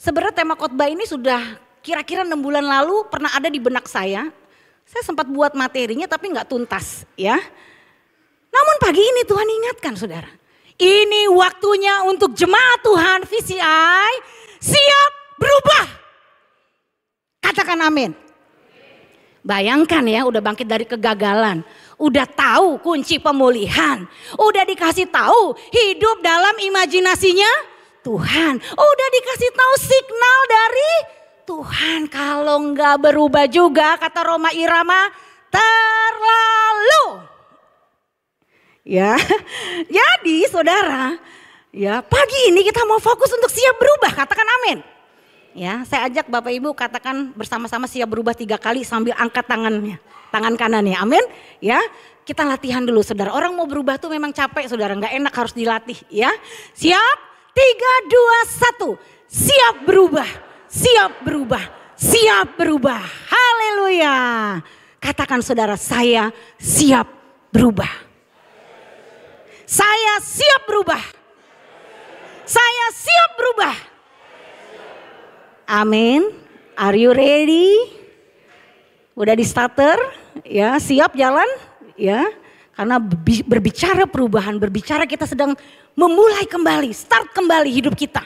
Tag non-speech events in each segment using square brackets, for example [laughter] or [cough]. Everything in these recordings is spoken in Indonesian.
Sebenarnya tema khotbah ini sudah kira-kira enam bulan lalu pernah ada di benak saya. Saya sempat buat materinya tapi nggak tuntas ya. Namun pagi ini Tuhan ingatkan saudara. Ini waktunya untuk jemaat Tuhan VCI siap berubah. Katakan amin. Bayangkan ya udah bangkit dari kegagalan. Udah tahu kunci pemulihan. Udah dikasih tahu hidup dalam imajinasinya Tuhan. Oh, udah dikasih tahu signal dari Tuhan. Kalau nggak berubah juga kata Roma Irama terlalu. Ya, [laughs] jadi saudara, ya pagi ini kita mau fokus untuk siap berubah. Katakan amin. Ya, saya ajak Bapak Ibu katakan bersama-sama siap berubah tiga kali sambil angkat tangannya, tangan kanan kanannya. Amin. Ya, kita latihan dulu saudara. Orang mau berubah tuh memang capek saudara, nggak enak harus dilatih. Ya, siap tiga, dua, satu. Siap berubah, siap berubah, siap berubah. Haleluya. Katakan saudara, saya siap berubah. Saya siap berubah. Saya siap berubah. Amin. Are you ready? Udah di starter? Ya, siap jalan? Ya. Karena berbicara perubahan, berbicara kita sedang memulai kembali, start kembali hidup kita.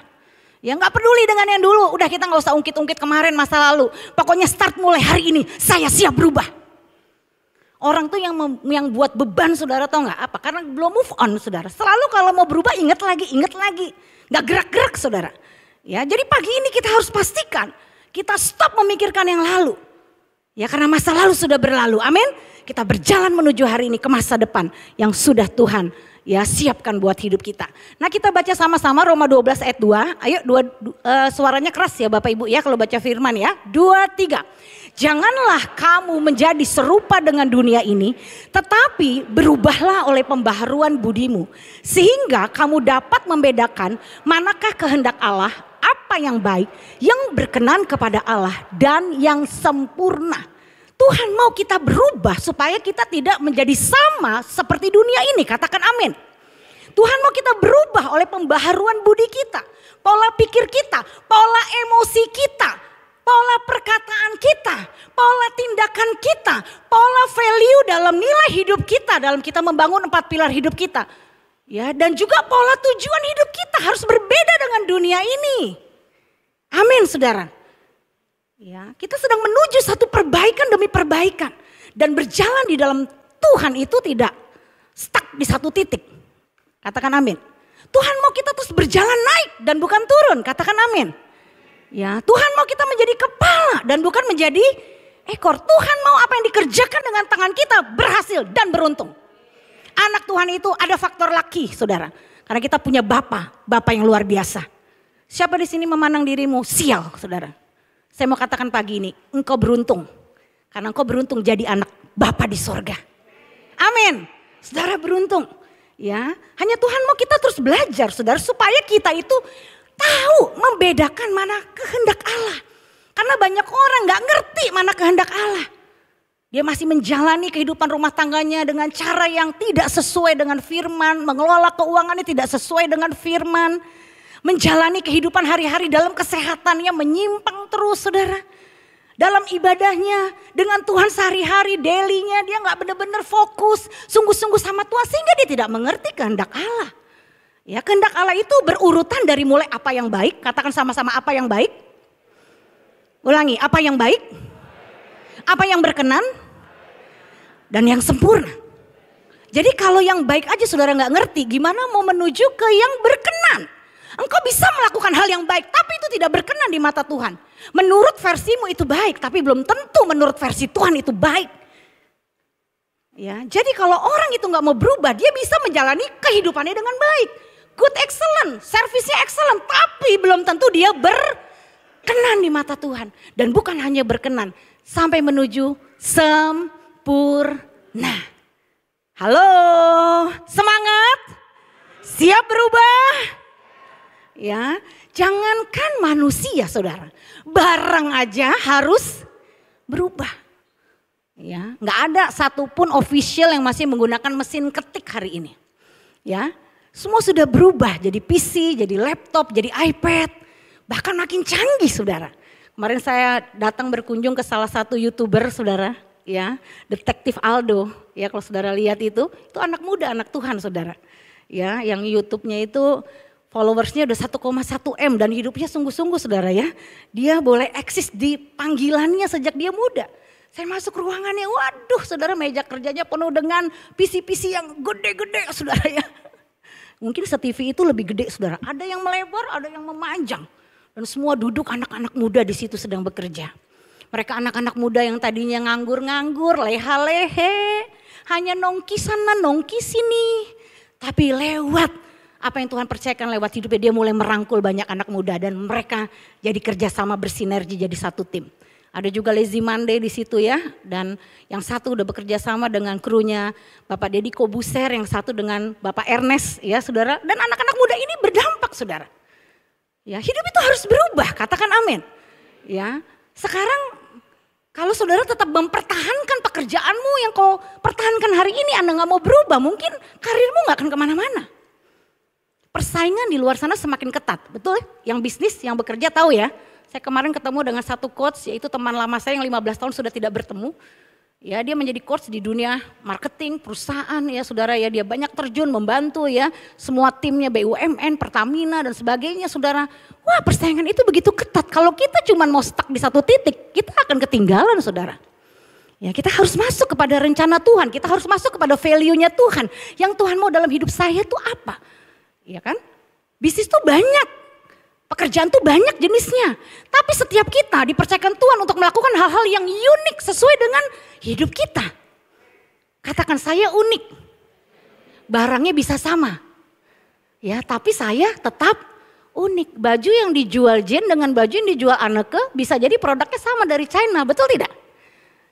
Ya nggak peduli dengan yang dulu, udah kita nggak usah ungkit-ungkit kemarin masa lalu. Pokoknya start mulai hari ini, saya siap berubah. Orang tuh yang mem, yang buat beban saudara tau nggak apa? Karena belum move on saudara. Selalu kalau mau berubah ingat lagi, ingat lagi. Nggak gerak-gerak saudara. Ya, jadi pagi ini kita harus pastikan kita stop memikirkan yang lalu. Ya karena masa lalu sudah berlalu. Amin. Kita berjalan menuju hari ini ke masa depan yang sudah Tuhan ya siapkan buat hidup kita. Nah, kita baca sama-sama Roma 12 ayat 2. Ayo dua, uh, suaranya keras ya Bapak Ibu ya kalau baca firman ya. 2 3. Janganlah kamu menjadi serupa dengan dunia ini, tetapi berubahlah oleh pembaharuan budimu, sehingga kamu dapat membedakan manakah kehendak Allah, apa yang baik, yang berkenan kepada Allah dan yang sempurna. Tuhan mau kita berubah supaya kita tidak menjadi sama seperti dunia ini. Katakan amin. Tuhan mau kita berubah oleh pembaharuan budi kita, pola pikir kita, pola emosi kita, pola perkataan kita, pola tindakan kita, pola value dalam nilai hidup kita, dalam kita membangun empat pilar hidup kita. Ya, dan juga pola tujuan hidup kita harus berbeda dengan dunia ini. Amin saudara. Ya, kita sedang menuju satu perbaikan demi perbaikan. Dan berjalan di dalam Tuhan itu tidak stuck di satu titik. Katakan amin. Tuhan mau kita terus berjalan naik dan bukan turun. Katakan amin. Ya, Tuhan mau kita menjadi kepala dan bukan menjadi ekor. Tuhan mau apa yang dikerjakan dengan tangan kita berhasil dan beruntung. Anak Tuhan itu ada faktor laki, saudara. Karena kita punya Bapa, Bapa yang luar biasa. Siapa di sini memandang dirimu sial, saudara? Saya mau katakan pagi ini, engkau beruntung. Karena engkau beruntung jadi anak Bapa di sorga. Amin. Saudara beruntung. Ya, hanya Tuhan mau kita terus belajar, saudara, supaya kita itu tahu membedakan mana kehendak Allah. Karena banyak orang nggak ngerti mana kehendak Allah. Dia masih menjalani kehidupan rumah tangganya dengan cara yang tidak sesuai dengan firman, mengelola keuangannya tidak sesuai dengan firman menjalani kehidupan hari-hari dalam kesehatannya menyimpang terus saudara. Dalam ibadahnya, dengan Tuhan sehari-hari, dailynya, dia nggak benar-benar fokus, sungguh-sungguh sama Tuhan sehingga dia tidak mengerti kehendak Allah. Ya, kehendak Allah itu berurutan dari mulai apa yang baik, katakan sama-sama apa yang baik. Ulangi, apa yang baik? Apa yang berkenan? Dan yang sempurna. Jadi kalau yang baik aja saudara nggak ngerti, gimana mau menuju ke yang berkenan? Engkau bisa melakukan hal yang baik, tapi itu tidak berkenan di mata Tuhan. Menurut versimu itu baik, tapi belum tentu menurut versi Tuhan itu baik. Ya, jadi kalau orang itu nggak mau berubah, dia bisa menjalani kehidupannya dengan baik. Good excellent, servisnya excellent, tapi belum tentu dia berkenan di mata Tuhan. Dan bukan hanya berkenan, sampai menuju sempurna. Halo, semangat? Siap berubah? ya. Jangankan manusia, Saudara. Barang aja harus berubah. Ya, nggak ada satupun official yang masih menggunakan mesin ketik hari ini. Ya, semua sudah berubah jadi PC, jadi laptop, jadi iPad, bahkan makin canggih, saudara. Kemarin saya datang berkunjung ke salah satu youtuber, saudara, ya, detektif Aldo. Ya, kalau saudara lihat itu, itu anak muda, anak Tuhan, saudara. Ya, yang YouTube-nya itu followersnya udah 1,1 M dan hidupnya sungguh-sungguh saudara ya. Dia boleh eksis di panggilannya sejak dia muda. Saya masuk ruangannya, waduh saudara meja kerjanya penuh dengan PC-PC yang gede-gede saudara ya. Mungkin se itu lebih gede saudara, ada yang melebar, ada yang memanjang. Dan semua duduk anak-anak muda di situ sedang bekerja. Mereka anak-anak muda yang tadinya nganggur-nganggur, leha-lehe, hanya nongki sana, nongki sini. Tapi lewat apa yang Tuhan percayakan lewat hidupnya dia mulai merangkul banyak anak muda dan mereka jadi kerjasama bersinergi jadi satu tim. Ada juga Lazy Monday di situ ya dan yang satu udah bekerja sama dengan krunya Bapak Deddy Kobuser yang satu dengan Bapak Ernest ya saudara dan anak-anak muda ini berdampak saudara. Ya hidup itu harus berubah katakan amin. Ya sekarang kalau saudara tetap mempertahankan pekerjaanmu yang kau pertahankan hari ini, Anda nggak mau berubah, mungkin karirmu nggak akan kemana-mana persaingan di luar sana semakin ketat, betul? Ya? Yang bisnis, yang bekerja tahu ya. Saya kemarin ketemu dengan satu coach, yaitu teman lama saya yang 15 tahun sudah tidak bertemu. Ya, dia menjadi coach di dunia marketing, perusahaan ya saudara ya. Dia banyak terjun membantu ya semua timnya BUMN, Pertamina dan sebagainya saudara. Wah persaingan itu begitu ketat. Kalau kita cuma mau stuck di satu titik, kita akan ketinggalan saudara. Ya, kita harus masuk kepada rencana Tuhan, kita harus masuk kepada value-nya Tuhan. Yang Tuhan mau dalam hidup saya itu apa? ya kan? Bisnis tuh banyak, pekerjaan tuh banyak jenisnya. Tapi setiap kita dipercayakan Tuhan untuk melakukan hal-hal yang unik sesuai dengan hidup kita. Katakan saya unik, barangnya bisa sama. Ya, tapi saya tetap unik. Baju yang dijual Jen dengan baju yang dijual Aneke bisa jadi produknya sama dari China, betul tidak?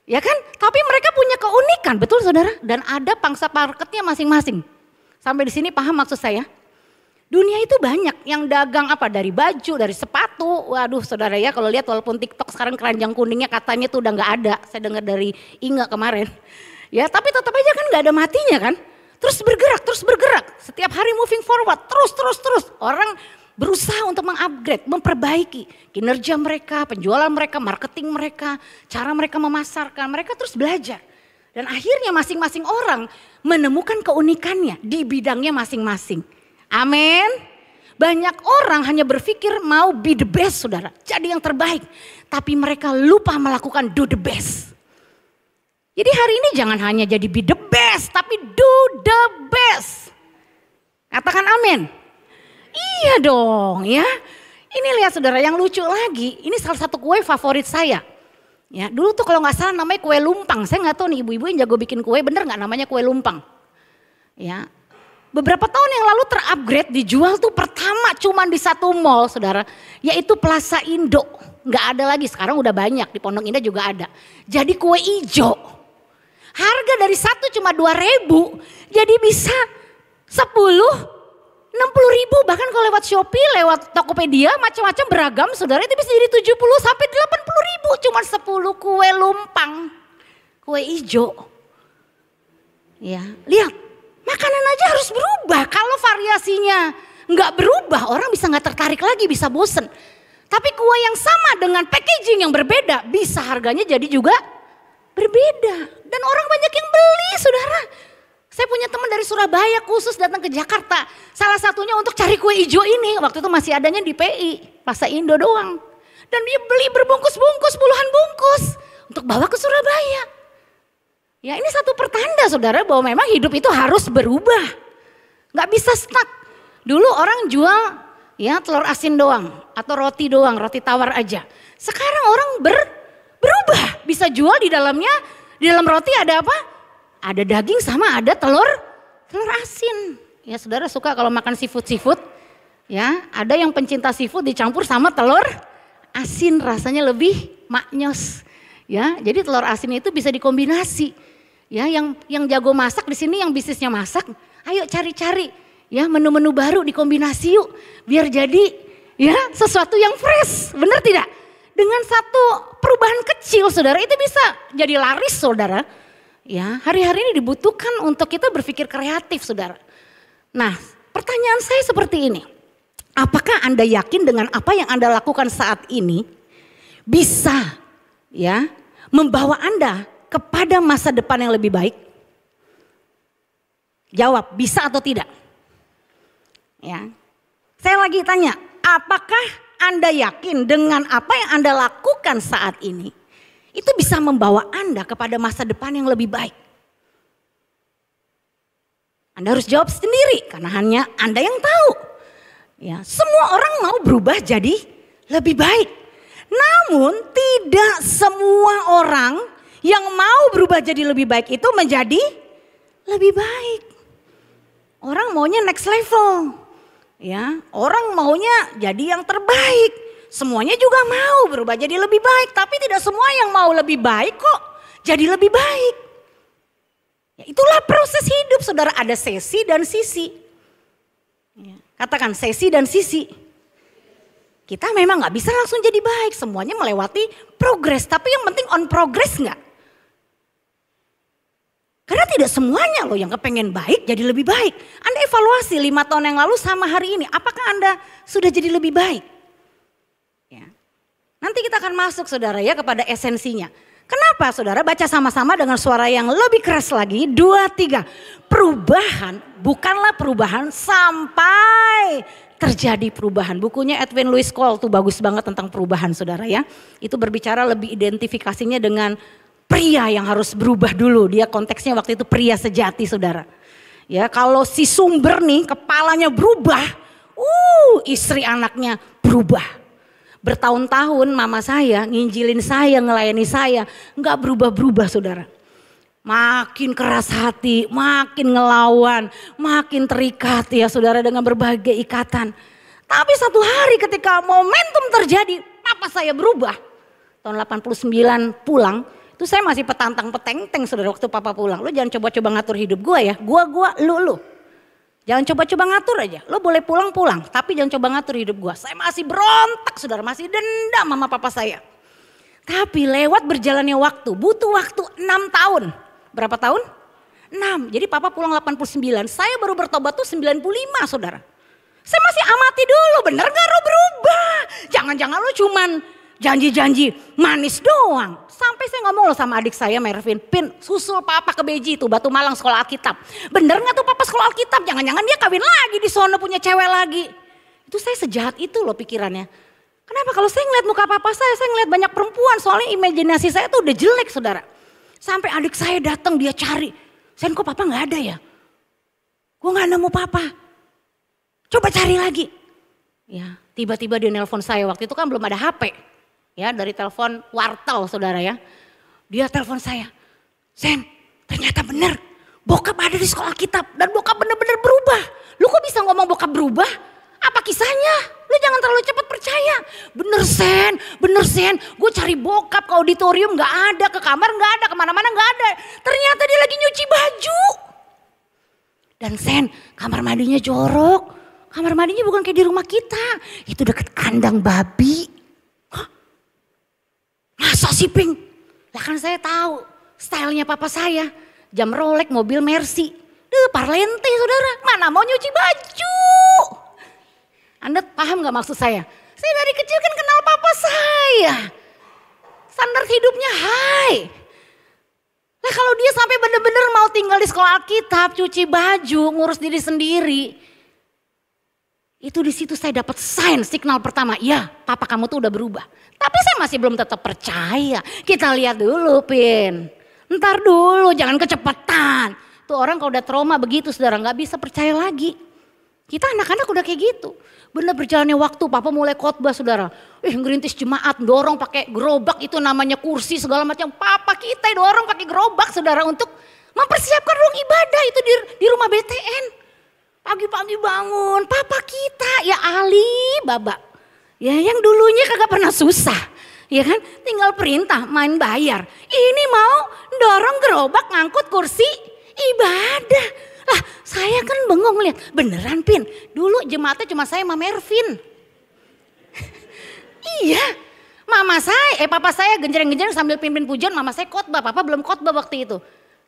Ya kan? Tapi mereka punya keunikan, betul saudara? Dan ada pangsa marketnya masing-masing. Sampai di sini paham maksud saya? Dunia itu banyak yang dagang apa dari baju, dari sepatu. Waduh saudara ya kalau lihat walaupun TikTok sekarang keranjang kuningnya katanya tuh udah nggak ada. Saya dengar dari Inga kemarin. [laughs] Ya tapi tetap aja kan nggak ada matinya kan. Terus bergerak, terus bergerak. Setiap hari moving forward, terus, terus, terus. Orang berusaha untuk mengupgrade, memperbaiki kinerja mereka, penjualan mereka, marketing mereka, cara mereka memasarkan. Mereka terus belajar. Dan akhirnya masing-masing orang menemukan keunikannya di bidangnya masing-masing. Amin. Banyak orang hanya berpikir mau be the best saudara. Jadi yang terbaik. Tapi mereka lupa melakukan do the best. Jadi hari ini jangan hanya jadi be the best. Tapi do the best. Katakan amin. Iya dong ya. Ini lihat saudara yang lucu lagi. Ini salah satu kue favorit saya. Ya, dulu tuh kalau nggak salah namanya kue lumpang. Saya nggak tahu nih ibu-ibu yang jago bikin kue bener nggak namanya kue lumpang. Ya, beberapa tahun yang lalu terupgrade dijual tuh pertama cuman di satu mall saudara yaitu Plaza Indo nggak ada lagi sekarang udah banyak di Pondok Indah juga ada jadi kue ijo harga dari satu cuma dua ribu jadi bisa sepuluh enam puluh ribu bahkan kalau lewat Shopee lewat Tokopedia macam-macam beragam saudara itu bisa jadi tujuh puluh sampai delapan puluh ribu cuma sepuluh kue lumpang kue ijo ya lihat Makanan aja harus berubah. Kalau variasinya nggak berubah, orang bisa nggak tertarik lagi, bisa bosen. Tapi kue yang sama dengan packaging yang berbeda, bisa harganya jadi juga berbeda. Dan orang banyak yang beli, saudara. Saya punya teman dari Surabaya khusus datang ke Jakarta. Salah satunya untuk cari kue hijau ini. Waktu itu masih adanya di PI, Pasar Indo doang. Dan dia beli berbungkus-bungkus, puluhan bungkus. Untuk bawa ke Surabaya. Ya ini satu pertanda saudara bahwa memang hidup itu harus berubah. Gak bisa stuck. Dulu orang jual ya telur asin doang atau roti doang, roti tawar aja. Sekarang orang ber, berubah, bisa jual di dalamnya, di dalam roti ada apa? Ada daging sama ada telur, telur asin. Ya saudara suka kalau makan seafood-seafood ya ada yang pencinta seafood dicampur sama telur asin rasanya lebih maknyos. Ya, jadi telur asin itu bisa dikombinasi. Ya, yang yang jago masak di sini yang bisnisnya masak, ayo cari-cari ya menu-menu baru dikombinasi yuk biar jadi ya sesuatu yang fresh. Benar tidak? Dengan satu perubahan kecil Saudara itu bisa jadi laris Saudara. Ya, hari-hari ini dibutuhkan untuk kita berpikir kreatif Saudara. Nah, pertanyaan saya seperti ini. Apakah Anda yakin dengan apa yang Anda lakukan saat ini bisa ya membawa Anda kepada masa depan yang lebih baik? Jawab, bisa atau tidak? Ya. Saya lagi tanya, apakah Anda yakin dengan apa yang Anda lakukan saat ini itu bisa membawa Anda kepada masa depan yang lebih baik? Anda harus jawab sendiri karena hanya Anda yang tahu. Ya, semua orang mau berubah jadi lebih baik. Namun tidak semua orang yang mau berubah jadi lebih baik itu menjadi lebih baik. Orang maunya next level. Ya, orang maunya jadi yang terbaik. Semuanya juga mau berubah jadi lebih baik, tapi tidak semua yang mau lebih baik kok jadi lebih baik. Ya, itulah proses hidup, saudara. Ada sesi dan sisi. Ya, katakan sesi dan sisi kita memang nggak bisa langsung jadi baik. Semuanya melewati progres. Tapi yang penting on progress nggak? Karena tidak semuanya loh yang kepengen baik jadi lebih baik. Anda evaluasi lima tahun yang lalu sama hari ini. Apakah Anda sudah jadi lebih baik? Ya. Nanti kita akan masuk saudara ya kepada esensinya. Kenapa saudara baca sama-sama dengan suara yang lebih keras lagi. Dua, tiga. Perubahan bukanlah perubahan sampai terjadi perubahan. Bukunya Edwin Louis Cole tuh bagus banget tentang perubahan saudara ya. Itu berbicara lebih identifikasinya dengan pria yang harus berubah dulu. Dia konteksnya waktu itu pria sejati saudara. Ya kalau si sumber nih kepalanya berubah, uh istri anaknya berubah. Bertahun-tahun mama saya nginjilin saya, ngelayani saya, nggak berubah-berubah saudara. Makin keras hati, makin ngelawan, makin terikat ya saudara dengan berbagai ikatan. Tapi satu hari ketika momentum terjadi, papa saya berubah. Tahun 89 pulang, Terus saya masih petantang peteng-teng saudara waktu papa pulang. Lu jangan coba-coba ngatur hidup gue ya. Gue, gue, lu, lu. Jangan coba-coba ngatur aja. Lu boleh pulang-pulang. Tapi jangan coba ngatur hidup gue. Saya masih berontak saudara. Masih dendam mama papa saya. Tapi lewat berjalannya waktu. Butuh waktu 6 tahun. Berapa tahun? 6. Jadi papa pulang 89. Saya baru bertobat tuh 95 saudara. Saya masih amati dulu, bener gak lu berubah? Jangan-jangan lu cuman janji-janji manis doang. Sampai saya ngomong loh sama adik saya Mervin, Pin susul papa ke Beji itu Batu Malang sekolah Alkitab. Bener gak tuh papa sekolah Alkitab? Jangan-jangan dia kawin lagi di sono punya cewek lagi. Itu saya sejahat itu loh pikirannya. Kenapa kalau saya ngeliat muka papa saya, saya ngeliat banyak perempuan. Soalnya imajinasi saya tuh udah jelek saudara. Sampai adik saya datang dia cari. saya kok papa gak ada ya? Gue gak nemu papa. Coba cari lagi. Ya, tiba-tiba dia nelpon saya. Waktu itu kan belum ada HP ya dari telepon wartel saudara ya. Dia telepon saya, Sen ternyata benar, bokap ada di sekolah kitab dan bokap benar-benar berubah. Lu kok bisa ngomong bokap berubah? Apa kisahnya? Lu jangan terlalu cepat percaya. Bener Sen, bener Sen. Gue cari bokap ke auditorium gak ada, ke kamar gak ada, kemana-mana gak ada. Ternyata dia lagi nyuci baju. Dan Sen, kamar mandinya jorok. Kamar mandinya bukan kayak di rumah kita. Itu deket kandang babi. Masa sih Pink? Lah kan saya tahu stylenya papa saya. Jam Rolex, mobil Mercy. Duh parlente saudara, mana mau nyuci baju? Anda paham gak maksud saya? Saya dari kecil kan kenal papa saya. Standar hidupnya high. Nah kalau dia sampai benar-benar mau tinggal di sekolah Alkitab, cuci baju, ngurus diri sendiri. Itu di situ saya dapat sign, signal pertama, ya papa kamu tuh udah berubah. Tapi saya masih belum tetap percaya. Kita lihat dulu Pin. Ntar dulu, jangan kecepatan. Tuh orang kalau udah trauma begitu saudara, nggak bisa percaya lagi. Kita anak-anak udah kayak gitu. Bener berjalannya waktu, papa mulai khotbah saudara. Eh ngerintis jemaat, dorong pakai gerobak itu namanya kursi segala macam. Papa kita dorong pakai gerobak saudara untuk mempersiapkan ruang ibadah itu di, di rumah BTN. Pagi-pagi bangun, papa kita ya Ali Baba. Ya yang dulunya kagak pernah susah. Ya kan, tinggal perintah main bayar. Ini mau dorong gerobak ngangkut kursi ibadah. Lah saya kan bengong lihat, beneran Pin. Dulu jemaatnya cuma saya sama Mervin. [laughs] iya, mama saya, eh papa saya genjreng-genjreng sambil pimpin pujian, mama saya khotbah, papa belum khotbah waktu itu.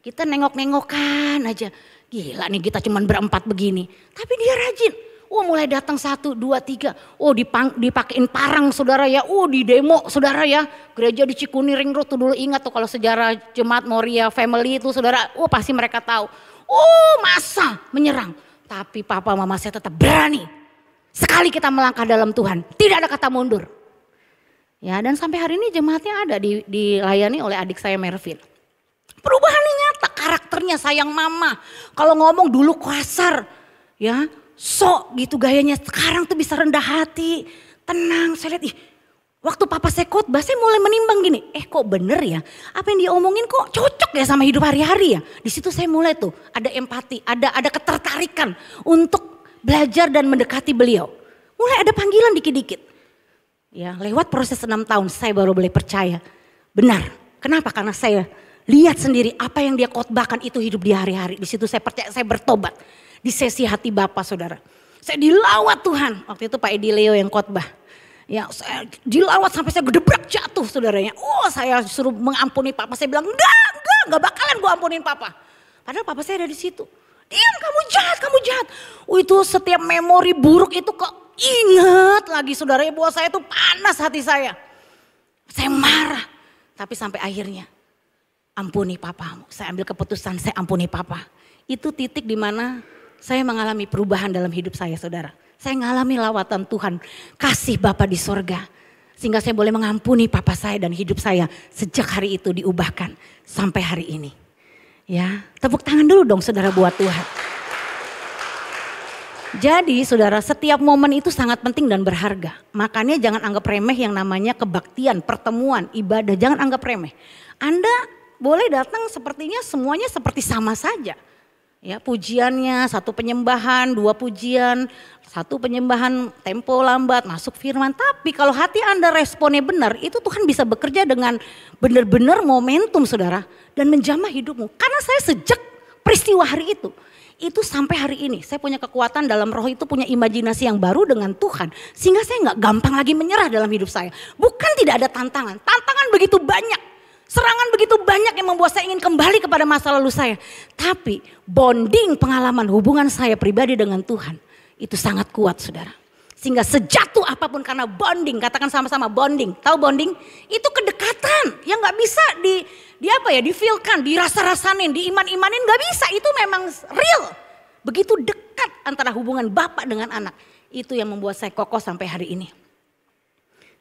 Kita nengok-nengokan aja. Gila nih kita cuman berempat begini. Tapi dia rajin. Oh mulai datang satu, dua, tiga. Oh dipang, dipakein parang saudara ya. Oh di demo saudara ya. Gereja di Cikuni Ring Road tuh dulu ingat tuh kalau sejarah jemaat Moria Family itu saudara. Oh pasti mereka tahu. Oh masa menyerang. Tapi papa mama saya tetap berani. Sekali kita melangkah dalam Tuhan. Tidak ada kata mundur. Ya dan sampai hari ini jemaatnya ada di, dilayani oleh adik saya Mervin karakternya sayang mama. Kalau ngomong dulu kasar, ya sok gitu gayanya. Sekarang tuh bisa rendah hati, tenang. Saya lihat, ih Waktu papa saya khotbah saya mulai menimbang gini, eh kok bener ya? Apa yang diomongin kok cocok ya sama hidup hari-hari ya? Di situ saya mulai tuh ada empati, ada ada ketertarikan untuk belajar dan mendekati beliau. Mulai ada panggilan dikit-dikit. Ya, lewat proses enam tahun saya baru boleh percaya. Benar. Kenapa? Karena saya Lihat sendiri apa yang dia khotbahkan itu hidup di hari-hari. Di situ saya percaya saya bertobat di sesi hati Bapak Saudara. Saya dilawat Tuhan. Waktu itu Pak Edi Leo yang khotbah. Ya, saya dilawat sampai saya gedebrak jatuh saudaranya. Oh, saya suruh mengampuni papa. Saya bilang, enggak, enggak, enggak bakalan gue ampunin papa. Padahal papa saya ada di situ. Diam, kamu jahat, kamu jahat. Oh, itu setiap memori buruk itu kok ingat lagi saudaranya Buat saya itu panas hati saya. Saya marah. Tapi sampai akhirnya ampuni papa. Saya ambil keputusan, saya ampuni papa. Itu titik di mana saya mengalami perubahan dalam hidup saya saudara. Saya mengalami lawatan Tuhan, kasih Bapa di sorga. Sehingga saya boleh mengampuni papa saya dan hidup saya sejak hari itu diubahkan sampai hari ini. Ya, tepuk tangan dulu dong saudara buat Tuhan. Jadi saudara setiap momen itu sangat penting dan berharga. Makanya jangan anggap remeh yang namanya kebaktian, pertemuan, ibadah. Jangan anggap remeh. Anda boleh datang sepertinya semuanya seperti sama saja. Ya, pujiannya satu penyembahan, dua pujian, satu penyembahan tempo lambat, masuk firman. Tapi kalau hati Anda responnya benar, itu Tuhan bisa bekerja dengan benar-benar momentum Saudara dan menjamah hidupmu. Karena saya sejak peristiwa hari itu, itu sampai hari ini saya punya kekuatan dalam roh itu punya imajinasi yang baru dengan Tuhan sehingga saya nggak gampang lagi menyerah dalam hidup saya bukan tidak ada tantangan tantangan begitu banyak Serangan begitu banyak yang membuat saya ingin kembali kepada masa lalu saya. Tapi bonding pengalaman hubungan saya pribadi dengan Tuhan itu sangat kuat saudara. Sehingga sejatuh apapun karena bonding, katakan sama-sama bonding. Tahu bonding? Itu kedekatan yang gak bisa di, di apa ya, difilkan, dirasa-rasanin, diiman-imanin gak bisa. Itu memang real. Begitu dekat antara hubungan bapak dengan anak. Itu yang membuat saya kokoh sampai hari ini.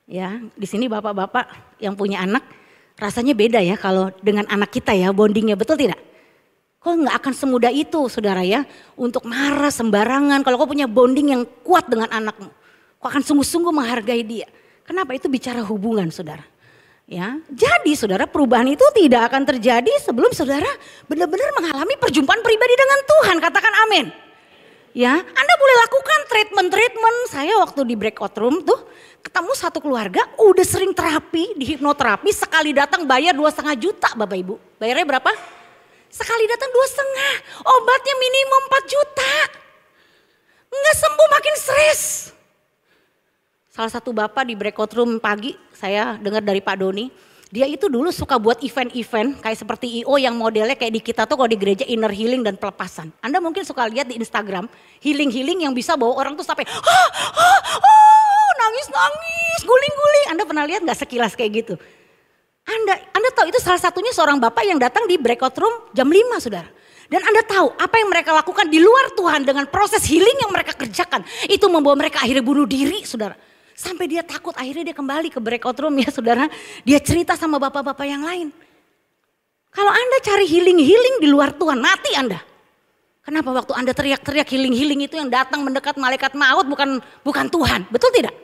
Ya, di sini bapak-bapak yang punya anak, rasanya beda ya kalau dengan anak kita ya bondingnya betul tidak? Kok nggak akan semudah itu saudara ya untuk marah sembarangan kalau kau punya bonding yang kuat dengan anakmu. Kau akan sungguh-sungguh menghargai dia. Kenapa itu bicara hubungan saudara? Ya, jadi saudara perubahan itu tidak akan terjadi sebelum saudara benar-benar mengalami perjumpaan pribadi dengan Tuhan. Katakan amin. Ya, Anda boleh lakukan treatment-treatment. Saya waktu di breakout room tuh, ketemu satu keluarga udah sering terapi di hipnoterapi sekali datang bayar dua setengah juta bapak ibu bayarnya berapa sekali datang dua setengah obatnya minimum empat juta nggak sembuh makin stres salah satu bapak di breakout room pagi saya dengar dari Pak Doni dia itu dulu suka buat event-event kayak seperti IO yang modelnya kayak di kita tuh kalau di gereja inner healing dan pelepasan. Anda mungkin suka lihat di Instagram healing-healing yang bisa bawa orang tuh sampai oh, oh, oh, nangis-nangis, guling-guling. Anda pernah lihat nggak sekilas kayak gitu? Anda Anda tahu itu salah satunya seorang bapak yang datang di breakout room jam 5, Saudara. Dan Anda tahu apa yang mereka lakukan di luar Tuhan dengan proses healing yang mereka kerjakan. Itu membawa mereka akhirnya bunuh diri, Saudara. Sampai dia takut akhirnya dia kembali ke breakout room ya, Saudara. Dia cerita sama bapak-bapak yang lain. Kalau Anda cari healing-healing di luar Tuhan, mati Anda. Kenapa waktu Anda teriak-teriak healing-healing itu yang datang mendekat malaikat maut bukan bukan Tuhan? Betul tidak?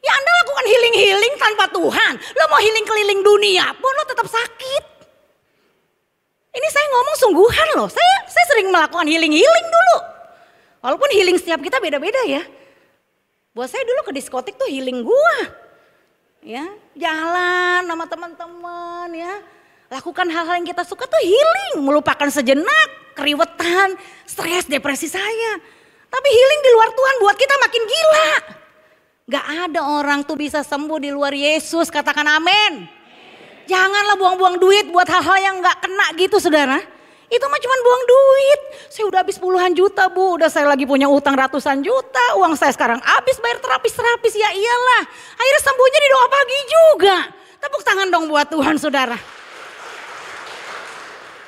Ya Anda lakukan healing-healing tanpa Tuhan. Lo mau healing keliling dunia pun lo tetap sakit. Ini saya ngomong sungguhan loh. Saya saya sering melakukan healing-healing dulu. Walaupun healing setiap kita beda-beda ya. Buat saya dulu ke diskotik tuh healing gua. Ya, jalan sama teman-teman ya. Lakukan hal-hal yang kita suka tuh healing, melupakan sejenak keriwetan, stres, depresi saya. Tapi healing di luar Tuhan buat kita makin gila. Gak ada orang tuh bisa sembuh di luar Yesus. Katakan amin. Janganlah buang-buang duit buat hal-hal yang gak kena gitu saudara. Itu mah cuma buang duit. Saya udah habis puluhan juta bu. Udah saya lagi punya utang ratusan juta. Uang saya sekarang habis bayar terapis-terapis. Ya iyalah. Akhirnya sembuhnya di doa pagi juga. Tepuk tangan dong buat Tuhan saudara.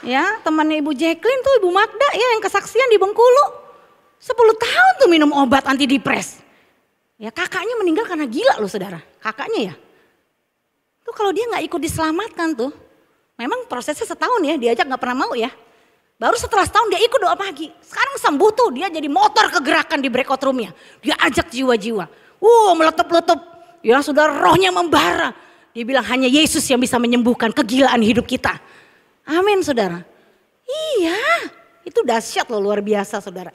Ya temannya Ibu Jacqueline tuh Ibu Magda ya yang kesaksian di Bengkulu. 10 tahun tuh minum obat anti depres. Ya kakaknya meninggal karena gila loh saudara, kakaknya ya. Tuh kalau dia nggak ikut diselamatkan tuh, memang prosesnya setahun ya, diajak nggak pernah mau ya. Baru setelah setahun dia ikut doa pagi. Sekarang sembuh tuh, dia jadi motor kegerakan di breakout roomnya. Dia ajak jiwa-jiwa. Wow uh, meletup-letup, ya sudah rohnya membara. Dia bilang hanya Yesus yang bisa menyembuhkan kegilaan hidup kita. Amin saudara. Iya, itu dahsyat loh luar biasa saudara.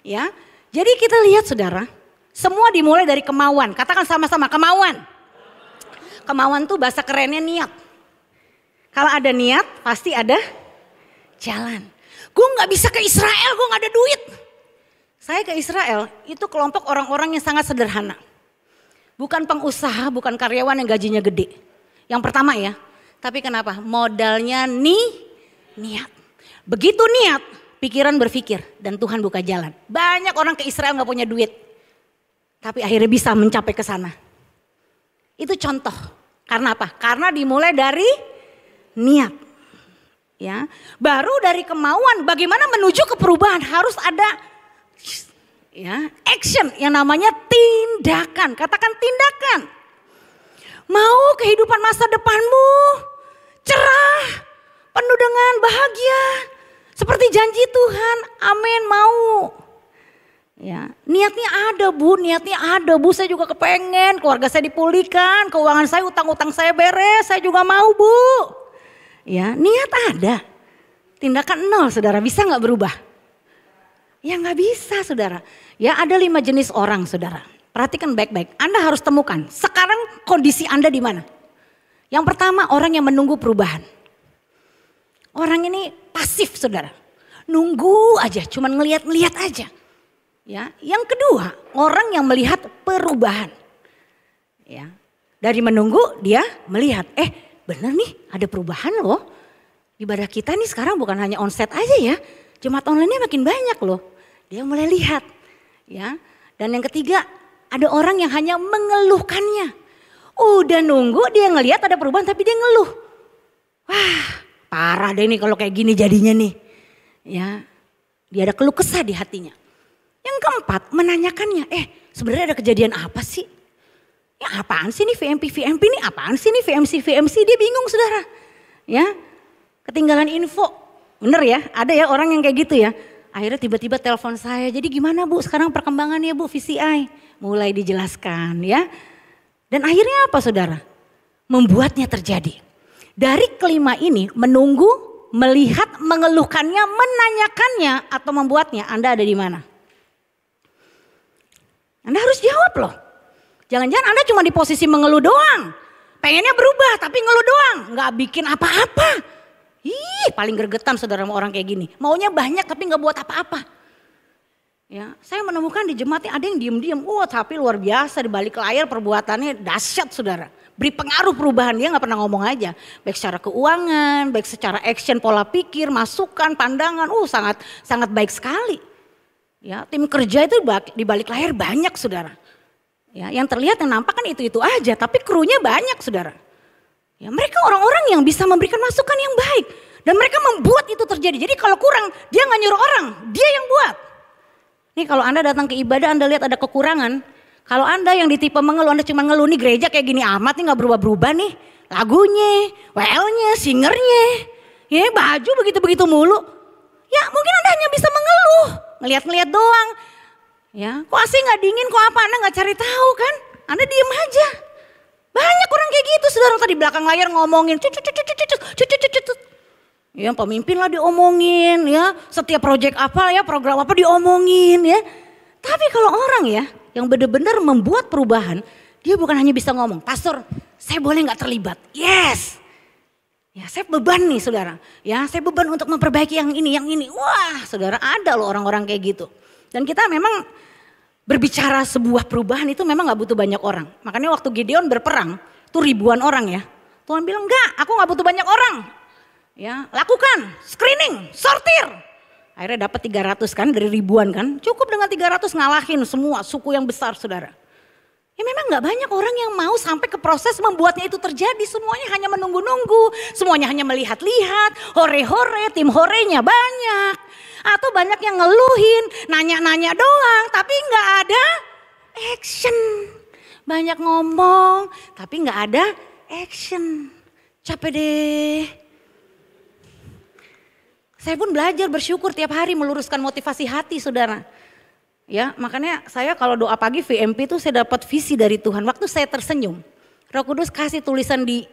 Ya, jadi kita lihat saudara, semua dimulai dari kemauan. Katakan sama-sama kemauan. Kemauan tuh bahasa kerennya niat. Kalau ada niat pasti ada jalan. Gue nggak bisa ke Israel, gue nggak ada duit. Saya ke Israel itu kelompok orang-orang yang sangat sederhana. Bukan pengusaha, bukan karyawan yang gajinya gede. Yang pertama ya, tapi kenapa? Modalnya nih niat. Begitu niat, pikiran berpikir dan Tuhan buka jalan. Banyak orang ke Israel nggak punya duit tapi akhirnya bisa mencapai ke sana. Itu contoh. Karena apa? Karena dimulai dari niat. Ya. Baru dari kemauan bagaimana menuju ke perubahan harus ada ya, action yang namanya tindakan. Katakan tindakan. Mau kehidupan masa depanmu cerah, penuh dengan bahagia. Seperti janji Tuhan, amin mau. Ya, niatnya ada bu, niatnya ada bu. Saya juga kepengen keluarga saya dipulihkan, keuangan saya, utang-utang saya beres. Saya juga mau bu. Ya, niat ada. Tindakan nol, saudara. Bisa nggak berubah? Ya nggak bisa, saudara. Ya ada lima jenis orang, saudara. Perhatikan baik-baik. Anda harus temukan. Sekarang kondisi Anda di mana? Yang pertama orang yang menunggu perubahan. Orang ini pasif, saudara. Nunggu aja, cuman ngeliat-ngeliat aja Ya, yang kedua, orang yang melihat perubahan. Ya. Dari menunggu dia melihat, eh benar nih ada perubahan loh. Ibadah kita nih sekarang bukan hanya onset aja ya. jumat online-nya makin banyak loh. Dia mulai lihat. Ya. Dan yang ketiga, ada orang yang hanya mengeluhkannya. Udah nunggu dia ngelihat ada perubahan tapi dia ngeluh. Wah, parah deh ini kalau kayak gini jadinya nih. Ya. Dia ada keluh kesah di hatinya. Yang keempat menanyakannya, eh sebenarnya ada kejadian apa sih? Ya apaan sih ini VMP VMP ini apaan sih ini VMC VMC dia bingung saudara. Ya ketinggalan info, bener ya ada ya orang yang kayak gitu ya. Akhirnya tiba-tiba telepon saya, jadi gimana bu sekarang perkembangannya bu VCI? Mulai dijelaskan ya. Dan akhirnya apa saudara? Membuatnya terjadi. Dari kelima ini menunggu, melihat, mengeluhkannya, menanyakannya atau membuatnya Anda ada di mana? Anda harus jawab loh. Jangan-jangan Anda cuma di posisi mengeluh doang. Pengennya berubah tapi ngeluh doang. Nggak bikin apa-apa. Ih paling gergetan saudara sama orang kayak gini. Maunya banyak tapi nggak buat apa-apa. Ya, saya menemukan di jemaat ada yang diem-diem, wah oh, tapi luar biasa di balik layar perbuatannya dahsyat saudara. Beri pengaruh perubahan dia nggak pernah ngomong aja, baik secara keuangan, baik secara action pola pikir, masukan, pandangan, uh sangat sangat baik sekali. Ya, tim kerja itu di balik layar banyak saudara. Ya, yang terlihat yang nampak kan itu-itu aja, tapi krunya banyak saudara. Ya, mereka orang-orang yang bisa memberikan masukan yang baik. Dan mereka membuat itu terjadi. Jadi kalau kurang, dia nggak nyuruh orang, dia yang buat. Nih kalau Anda datang ke ibadah, Anda lihat ada kekurangan. Kalau Anda yang ditipe mengeluh, Anda cuma ngeluh nih gereja kayak gini amat nih nggak berubah-berubah nih. Lagunya, WL-nya, singernya, ya baju begitu-begitu mulu. Ya mungkin Anda hanya bisa mengeluh ngeliat-ngeliat doang. Ya, kok asli nggak dingin, kok apa? Anda nggak cari tahu kan? Anda diem aja. Banyak kurang kayak gitu, saudara tadi belakang layar ngomongin, cucu, cucu, cucu, cucu, cucu, cucu. Ya pemimpin lah diomongin ya, setiap proyek apa ya, program apa diomongin ya. Tapi kalau orang ya yang benar-benar membuat perubahan, dia bukan hanya bisa ngomong, pastor saya boleh nggak terlibat? Yes, Ya, saya beban nih saudara. Ya, saya beban untuk memperbaiki yang ini, yang ini. Wah, saudara ada loh orang-orang kayak gitu. Dan kita memang berbicara sebuah perubahan itu memang gak butuh banyak orang. Makanya waktu Gideon berperang, tuh ribuan orang ya. Tuhan bilang, enggak, aku gak butuh banyak orang. Ya, lakukan, screening, sortir. Akhirnya dapat 300 kan dari ribuan kan. Cukup dengan 300 ngalahin semua suku yang besar saudara. Ya memang nggak banyak orang yang mau sampai ke proses membuatnya itu terjadi. Semuanya hanya menunggu-nunggu, semuanya hanya melihat-lihat, hore-hore, tim horenya banyak. Atau banyak yang ngeluhin, nanya-nanya doang, tapi nggak ada action. Banyak ngomong, tapi nggak ada action. Capek deh. Saya pun belajar bersyukur tiap hari meluruskan motivasi hati saudara. Ya, makanya saya kalau doa pagi VMP itu saya dapat visi dari Tuhan. Waktu saya tersenyum, Roh Kudus kasih tulisan di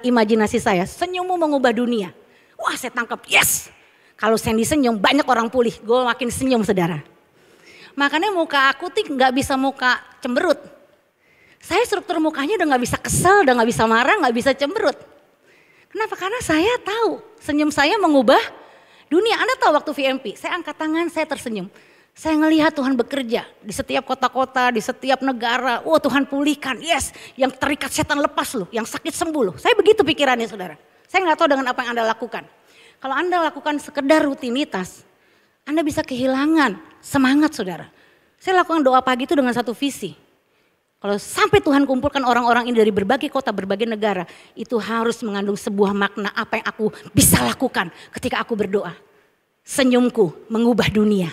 imajinasi saya, senyummu mengubah dunia. Wah, saya tangkap, yes. Kalau saya disenyum, banyak orang pulih. Gue makin senyum, saudara. Makanya muka aku tuh nggak bisa muka cemberut. Saya struktur mukanya udah nggak bisa kesel, udah nggak bisa marah, nggak bisa cemberut. Kenapa? Karena saya tahu senyum saya mengubah dunia. Anda tahu waktu VMP, saya angkat tangan, saya tersenyum saya melihat Tuhan bekerja di setiap kota-kota, di setiap negara. Oh Tuhan pulihkan, yes. Yang terikat setan lepas loh, yang sakit sembuh loh. Saya begitu pikirannya saudara. Saya nggak tahu dengan apa yang Anda lakukan. Kalau Anda lakukan sekedar rutinitas, Anda bisa kehilangan semangat saudara. Saya lakukan doa pagi itu dengan satu visi. Kalau sampai Tuhan kumpulkan orang-orang ini dari berbagai kota, berbagai negara, itu harus mengandung sebuah makna apa yang aku bisa lakukan ketika aku berdoa. Senyumku mengubah dunia.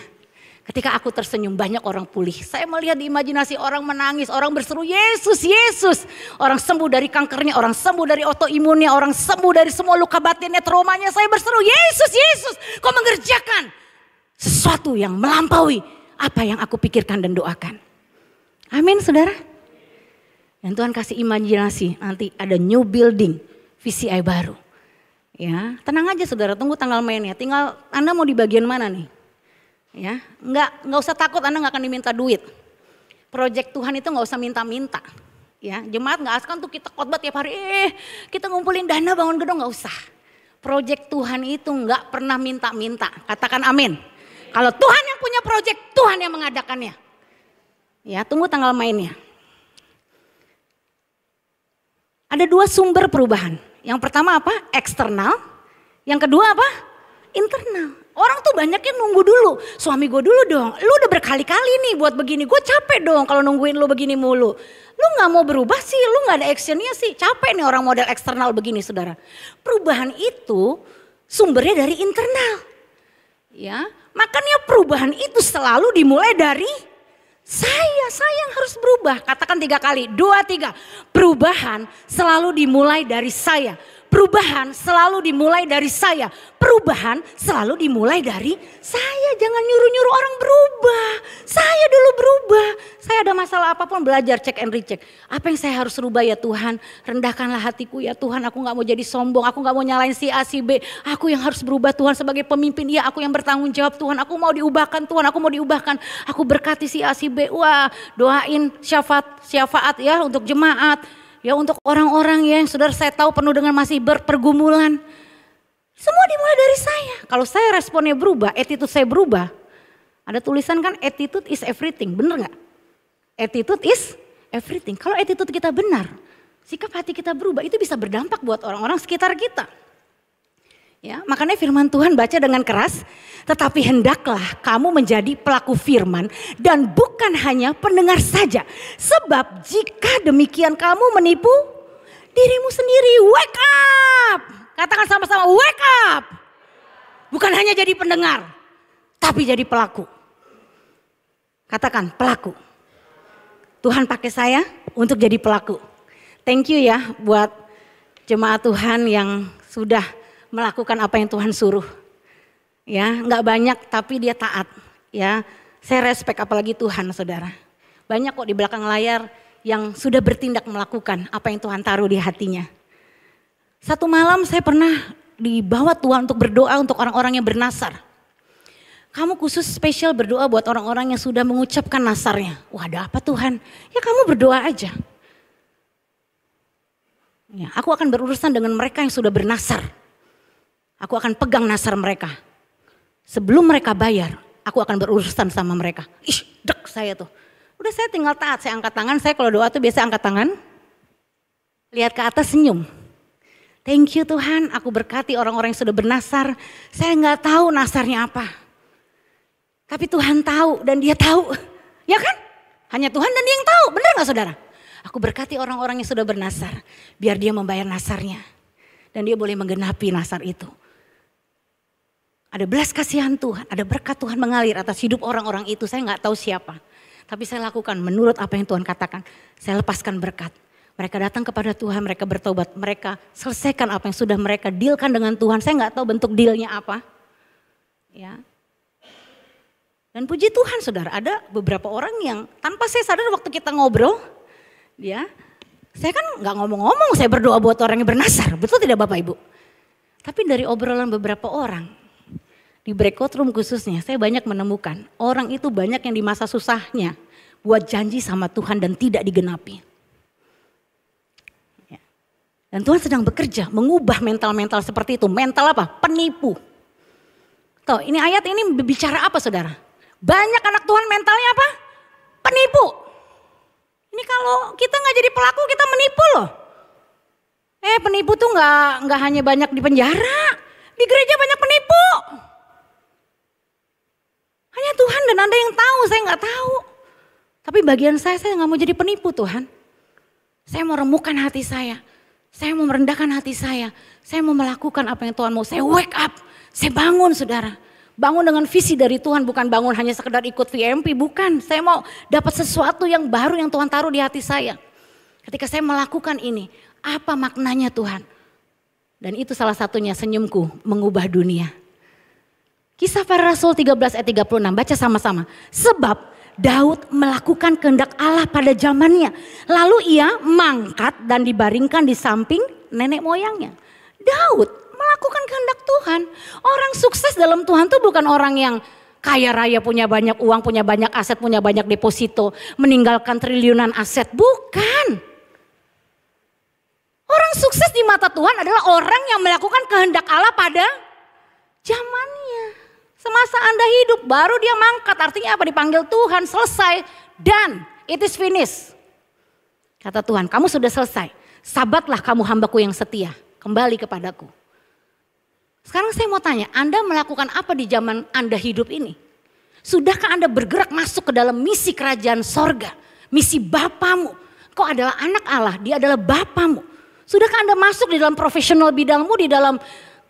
Ketika aku tersenyum banyak orang pulih. Saya melihat di imajinasi orang menangis, orang berseru Yesus, Yesus. Orang sembuh dari kankernya, orang sembuh dari autoimunnya, orang sembuh dari semua luka batinnya, traumanya. Saya berseru Yesus, Yesus. Kau mengerjakan sesuatu yang melampaui apa yang aku pikirkan dan doakan. Amin saudara. Dan Tuhan kasih imajinasi nanti ada new building, VCI baru. Ya, tenang aja saudara, tunggu tanggal mainnya. Tinggal Anda mau di bagian mana nih? Ya, nggak nggak usah takut Anda nggak akan diminta duit. Project Tuhan itu nggak usah minta-minta. Ya, jemaat nggak akan tuh kita khotbah tiap hari, eh kita ngumpulin dana bangun gedung nggak usah. Project Tuhan itu nggak pernah minta-minta. Katakan amin. Kalau Tuhan yang punya project, Tuhan yang mengadakannya. Ya, tunggu tanggal mainnya. Ada dua sumber perubahan. Yang pertama apa? Eksternal. Yang kedua apa? Internal. Orang tuh banyak yang nunggu dulu. Suami gue dulu dong. Lu udah berkali-kali nih buat begini. Gue capek dong kalau nungguin lu begini mulu. Lu gak mau berubah sih. Lu gak ada actionnya sih. Capek nih orang model eksternal begini saudara. Perubahan itu sumbernya dari internal. Ya, makanya perubahan itu selalu dimulai dari saya, saya yang harus berubah. Katakan tiga kali, dua, tiga. Perubahan selalu dimulai dari saya perubahan selalu dimulai dari saya. Perubahan selalu dimulai dari saya. Jangan nyuruh-nyuruh orang berubah. Saya dulu berubah. Saya ada masalah apapun belajar cek and recheck. Apa yang saya harus rubah ya Tuhan? Rendahkanlah hatiku ya Tuhan. Aku nggak mau jadi sombong. Aku nggak mau nyalain si A si B. Aku yang harus berubah Tuhan sebagai pemimpin. Ya aku yang bertanggung jawab Tuhan. Aku mau diubahkan Tuhan. Aku mau diubahkan. Aku berkati si A si B. Wah doain syafaat syafaat ya untuk jemaat Ya untuk orang-orang yang saudara saya tahu penuh dengan masih berpergumulan. Semua dimulai dari saya. Kalau saya responnya berubah, attitude saya berubah. Ada tulisan kan attitude is everything, bener nggak? Attitude is everything. Kalau attitude kita benar, sikap hati kita berubah, itu bisa berdampak buat orang-orang sekitar kita. Ya, makanya firman Tuhan baca dengan keras, tetapi hendaklah kamu menjadi pelaku firman dan bukan hanya pendengar saja. Sebab jika demikian kamu menipu dirimu sendiri. Wake up. Katakan sama-sama wake up. Bukan hanya jadi pendengar, tapi jadi pelaku. Katakan pelaku. Tuhan pakai saya untuk jadi pelaku. Thank you ya buat jemaat Tuhan yang sudah melakukan apa yang Tuhan suruh. Ya, nggak banyak tapi dia taat. Ya, saya respect apalagi Tuhan, saudara. Banyak kok di belakang layar yang sudah bertindak melakukan apa yang Tuhan taruh di hatinya. Satu malam saya pernah dibawa Tuhan untuk berdoa untuk orang-orang yang bernasar. Kamu khusus spesial berdoa buat orang-orang yang sudah mengucapkan nasarnya. Wah ada apa Tuhan? Ya kamu berdoa aja. Ya, aku akan berurusan dengan mereka yang sudah bernasar. Aku akan pegang nasar mereka. Sebelum mereka bayar, aku akan berurusan sama mereka. Ih, dek saya tuh. Udah saya tinggal taat, saya angkat tangan, saya kalau doa tuh biasa angkat tangan. Lihat ke atas senyum. Thank you Tuhan, aku berkati orang-orang yang sudah bernasar. Saya nggak tahu nasarnya apa. Tapi Tuhan tahu dan dia tahu. Ya kan? Hanya Tuhan dan dia yang tahu. Benar nggak saudara? Aku berkati orang-orang yang sudah bernasar. Biar dia membayar nasarnya. Dan dia boleh menggenapi nasar itu. Ada belas kasihan Tuhan, ada berkat Tuhan mengalir atas hidup orang-orang itu. Saya nggak tahu siapa. Tapi saya lakukan menurut apa yang Tuhan katakan. Saya lepaskan berkat. Mereka datang kepada Tuhan, mereka bertobat. Mereka selesaikan apa yang sudah mereka dealkan dengan Tuhan. Saya nggak tahu bentuk dealnya apa. Ya, dan puji Tuhan saudara, ada beberapa orang yang tanpa saya sadar waktu kita ngobrol, ya, saya kan nggak ngomong-ngomong, saya berdoa buat orang yang bernasar, betul tidak Bapak Ibu? Tapi dari obrolan beberapa orang, di breakout room khususnya saya banyak menemukan orang itu banyak yang di masa susahnya buat janji sama Tuhan dan tidak digenapi. Ya. Dan Tuhan sedang bekerja mengubah mental-mental seperti itu. Mental apa? Penipu. Tuh, ini ayat ini bicara apa saudara? Banyak anak Tuhan mentalnya apa? Penipu. Ini kalau kita nggak jadi pelaku kita menipu loh. Eh penipu tuh nggak nggak hanya banyak di penjara, di gereja banyak penipu. Hanya Tuhan dan Anda yang tahu, saya nggak tahu. Tapi bagian saya, saya nggak mau jadi penipu Tuhan. Saya mau remukkan hati saya. Saya mau merendahkan hati saya. Saya mau melakukan apa yang Tuhan mau. Saya wake up. Saya bangun saudara. Bangun dengan visi dari Tuhan. Bukan bangun hanya sekedar ikut VMP. Bukan. Saya mau dapat sesuatu yang baru yang Tuhan taruh di hati saya. Ketika saya melakukan ini. Apa maknanya Tuhan? Dan itu salah satunya senyumku mengubah dunia. Kisah para Rasul 13 ayat 36, baca sama-sama. Sebab Daud melakukan kehendak Allah pada zamannya. Lalu ia mangkat dan dibaringkan di samping nenek moyangnya. Daud melakukan kehendak Tuhan. Orang sukses dalam Tuhan itu bukan orang yang kaya raya punya banyak uang, punya banyak aset, punya banyak deposito, meninggalkan triliunan aset. Bukan. Orang sukses di mata Tuhan adalah orang yang melakukan kehendak Allah pada zamannya. Semasa Anda hidup baru dia mangkat, artinya apa? Dipanggil Tuhan, selesai. Dan it is finished. Kata Tuhan, kamu sudah selesai. Sabatlah kamu hambaku yang setia, kembali kepadaku. Sekarang saya mau tanya, Anda melakukan apa di zaman Anda hidup ini? Sudahkah Anda bergerak masuk ke dalam misi kerajaan sorga? Misi Bapamu. Kau adalah anak Allah, dia adalah Bapamu. Sudahkah Anda masuk di dalam profesional bidangmu, di dalam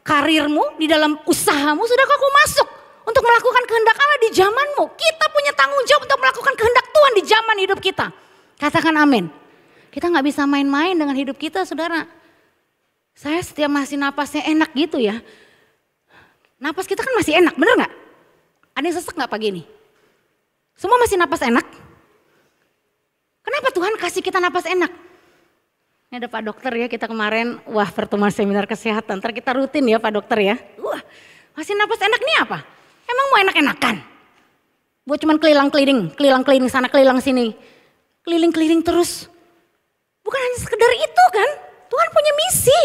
karirmu, di dalam usahamu? Sudahkah kau masuk? untuk melakukan kehendak Allah di zamanmu. Kita punya tanggung jawab untuk melakukan kehendak Tuhan di zaman hidup kita. Katakan amin. Kita nggak bisa main-main dengan hidup kita saudara. Saya setiap masih napasnya enak gitu ya. Napas kita kan masih enak, bener nggak? Ada yang sesek nggak pagi ini? Semua masih napas enak? Kenapa Tuhan kasih kita napas enak? Ini ada Pak Dokter ya kita kemarin, wah pertemuan seminar kesehatan, ntar kita rutin ya Pak Dokter ya. Wah masih napas enak nih apa? Emang mau enak-enakan? Gue cuman keliling keliling keliling keliling sana, keliling sini. Keliling-keliling terus. Bukan hanya sekedar itu kan. Tuhan punya misi.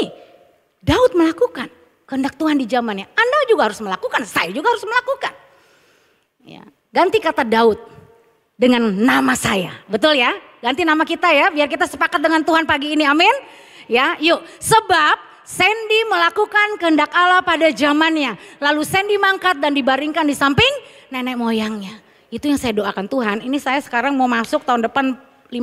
Daud melakukan. Kehendak Tuhan di zamannya. Anda juga harus melakukan, saya juga harus melakukan. Ya. Ganti kata Daud dengan nama saya. Betul ya? Ganti nama kita ya, biar kita sepakat dengan Tuhan pagi ini. Amin. Ya, yuk. Sebab Sandy melakukan kehendak Allah pada zamannya. Lalu Sandy mangkat dan dibaringkan di samping nenek moyangnya. Itu yang saya doakan Tuhan. Ini saya sekarang mau masuk tahun depan 50.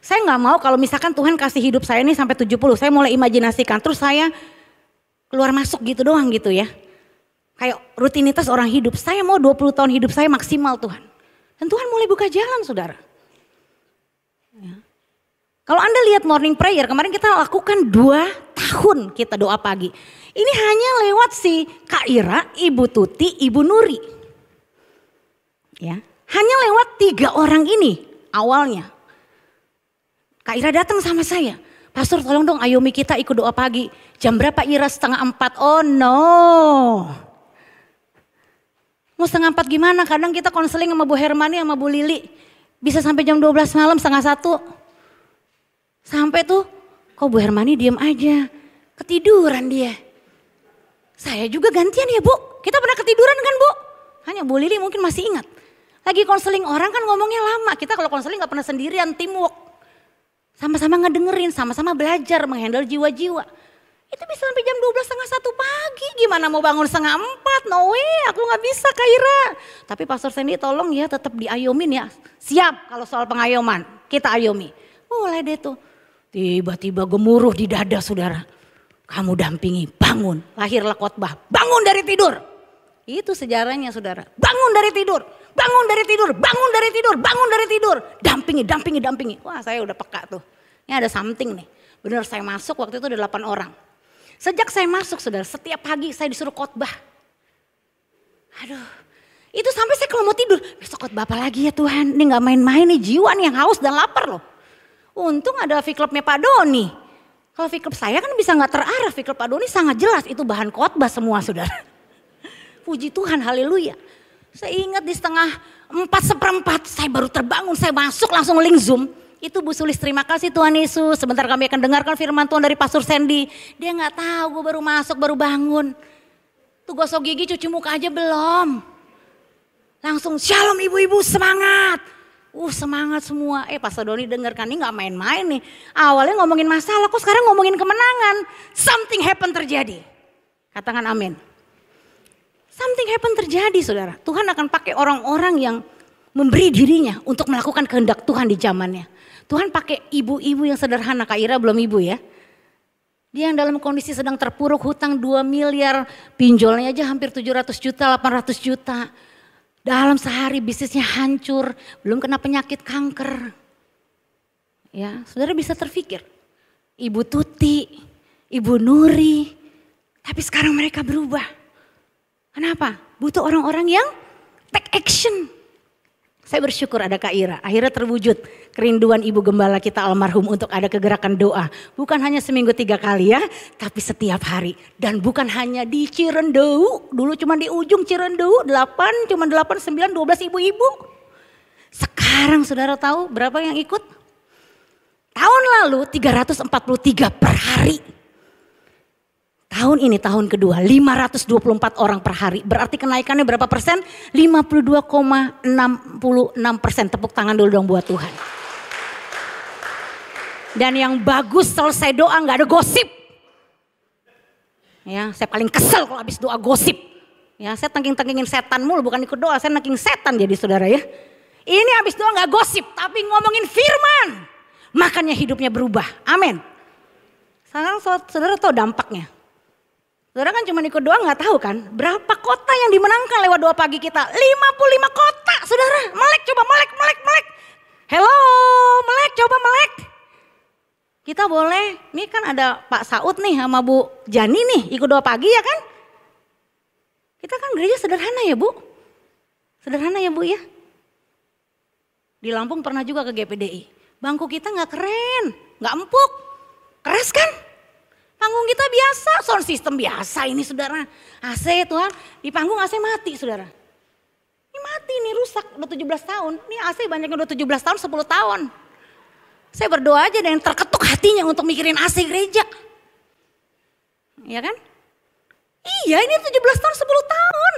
Saya nggak mau kalau misalkan Tuhan kasih hidup saya ini sampai 70. Saya mulai imajinasikan. Terus saya keluar masuk gitu doang gitu ya. Kayak rutinitas orang hidup. Saya mau 20 tahun hidup saya maksimal Tuhan. Dan Tuhan mulai buka jalan saudara. Ya. Kalau Anda lihat morning prayer, kemarin kita lakukan dua tahun kita doa pagi. Ini hanya lewat si Kak Ira, Ibu Tuti, Ibu Nuri. Ya, hanya lewat tiga orang ini awalnya. Kak Ira datang sama saya. Pastor tolong dong Ayomi kita ikut doa pagi. Jam berapa Ira setengah empat? Oh no. Mau setengah empat gimana? Kadang kita konseling sama Bu Hermani sama Bu Lili. Bisa sampai jam 12 malam setengah satu. Sampai tuh kok Bu Hermani diem aja. Ketiduran dia. Saya juga gantian ya Bu. Kita pernah ketiduran kan Bu? Hanya Bu Lili mungkin masih ingat. Lagi konseling orang kan ngomongnya lama. Kita kalau konseling gak pernah sendirian, teamwork. Sama-sama ngedengerin, sama-sama belajar menghandle jiwa-jiwa. Itu bisa sampai jam 12 setengah satu pagi. Gimana mau bangun setengah empat? No way, aku nggak bisa Kaira. Tapi Pastor Sandy tolong ya tetap diayomin ya. Siap kalau soal pengayoman, kita ayomi. Mulai deh tuh. Tiba-tiba gemuruh di dada saudara. Kamu dampingi, bangun. Lahirlah khotbah, bangun dari tidur. Itu sejarahnya saudara. Bangun dari tidur, bangun dari tidur, bangun dari tidur, bangun dari tidur. Dampingi, dampingi, dampingi. Wah saya udah peka tuh. Ini ada something nih. Benar saya masuk waktu itu ada 8 orang. Sejak saya masuk saudara, setiap pagi saya disuruh khotbah. Aduh, itu sampai saya kalau mau tidur, besok khotbah apa lagi ya Tuhan? Ini gak main-main nih jiwa nih yang haus dan lapar loh. Untung ada V-Clubnya Pak Doni. Kalau V-Club saya kan bisa nggak terarah, V-Club Pak Doni sangat jelas itu bahan khotbah semua saudara. [laughs] Puji Tuhan, haleluya. Saya ingat di setengah empat seperempat saya baru terbangun, saya masuk langsung link Zoom. Itu Bu Sulis terima kasih Tuhan Yesus. Sebentar kami akan dengarkan firman Tuhan dari Pastor Sandy. Dia nggak tahu gue baru masuk baru bangun. Tuh gosok gigi cuci muka aja belum. Langsung shalom ibu-ibu semangat. Uh semangat semua. Eh Pastor Doni dengarkan ini nggak main-main nih. Awalnya ngomongin masalah kok sekarang ngomongin kemenangan. Something happen terjadi. Katakan amin. Something happen terjadi saudara. Tuhan akan pakai orang-orang yang memberi dirinya untuk melakukan kehendak Tuhan di zamannya. Tuhan pakai ibu-ibu yang sederhana, Kak Ira belum ibu ya. Dia yang dalam kondisi sedang terpuruk hutang 2 miliar, pinjolnya aja hampir 700 juta, 800 juta. Dalam sehari bisnisnya hancur, belum kena penyakit kanker. Ya, saudara bisa terpikir. Ibu Tuti, Ibu Nuri, tapi sekarang mereka berubah. Kenapa? Butuh orang-orang yang take action. Saya bersyukur ada Kak Ira. Akhirnya terwujud kerinduan Ibu Gembala kita almarhum untuk ada kegerakan doa. Bukan hanya seminggu tiga kali ya, tapi setiap hari. Dan bukan hanya di Cirendeu, dulu cuma di ujung Cirendeu, 8, cuma 8, 9, 12 ibu-ibu. Sekarang saudara tahu berapa yang ikut? Tahun lalu 343 per hari. Tahun ini tahun kedua 524 orang per hari. Berarti kenaikannya berapa persen? 52,66 persen. Tepuk tangan dulu dong buat Tuhan. Dan yang bagus selesai doa nggak ada gosip. Ya, saya paling kesel kalau habis doa gosip. Ya, saya tangking tengkingin setan mulu bukan ikut doa, saya nengking setan jadi saudara ya. Ini habis doa nggak gosip, tapi ngomongin firman. Makanya hidupnya berubah. Amin. Sekarang saudara tahu dampaknya. Saudara kan cuma ikut doang nggak tahu kan berapa kota yang dimenangkan lewat doa pagi kita. 55 kota saudara. Melek coba melek melek melek. Hello melek coba melek. Kita boleh, ini kan ada Pak Saud nih sama Bu Jani nih ikut doa pagi ya kan. Kita kan gereja sederhana ya Bu. Sederhana ya Bu ya. Di Lampung pernah juga ke GPDI. Bangku kita nggak keren, nggak empuk. Keras kan? Panggung kita biasa, sound system biasa ini saudara. AC Tuhan, ah. di panggung AC mati saudara. Ini mati ini rusak udah 17 tahun. Ini AC banyaknya udah 17 tahun, 10 tahun. Saya berdoa aja dan terketuk hatinya untuk mikirin AC gereja. Iya kan? Iya ini 17 tahun, 10 tahun.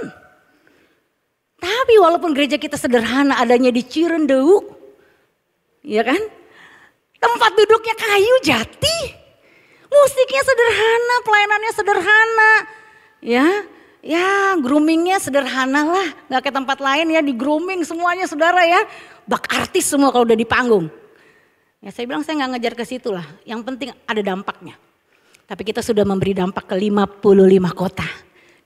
Tapi walaupun gereja kita sederhana adanya di Cirendeuk, Iya kan? Tempat duduknya kayu jati. Musiknya sederhana, pelayanannya sederhana. Ya, ya groomingnya sederhana lah. nggak kayak tempat lain ya di grooming semuanya saudara ya. Bak artis semua kalau udah di panggung. Ya saya bilang saya nggak ngejar ke situ lah. Yang penting ada dampaknya. Tapi kita sudah memberi dampak ke 55 kota.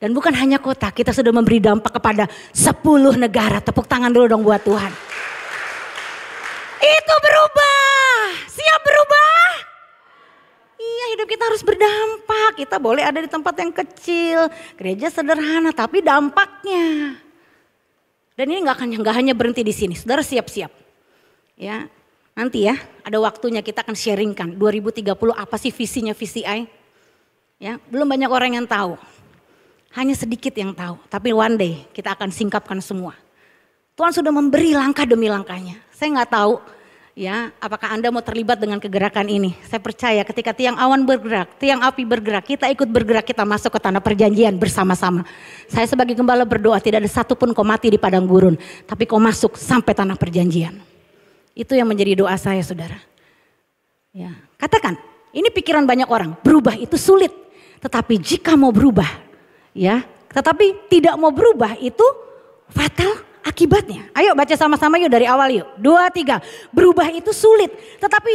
Dan bukan hanya kota, kita sudah memberi dampak kepada 10 negara. Tepuk tangan dulu dong buat Tuhan. Itu berubah, siap berubah kita harus berdampak. Kita boleh ada di tempat yang kecil, gereja sederhana, tapi dampaknya. Dan ini nggak hanya nggak hanya berhenti di sini. Saudara siap-siap. Ya, nanti ya ada waktunya kita akan sharingkan 2030 apa sih visinya VCI. Ya, belum banyak orang yang tahu. Hanya sedikit yang tahu, tapi one day kita akan singkapkan semua. Tuhan sudah memberi langkah demi langkahnya. Saya nggak tahu ya apakah Anda mau terlibat dengan kegerakan ini? Saya percaya ketika tiang awan bergerak, tiang api bergerak, kita ikut bergerak, kita masuk ke tanah perjanjian bersama-sama. Saya sebagai gembala berdoa tidak ada satupun kau mati di padang gurun, tapi kau masuk sampai tanah perjanjian. Itu yang menjadi doa saya saudara. Ya, katakan, ini pikiran banyak orang, berubah itu sulit. Tetapi jika mau berubah, ya, tetapi tidak mau berubah itu fatal akibatnya. Ayo baca sama-sama yuk dari awal yuk. Dua, tiga. Berubah itu sulit. Tetapi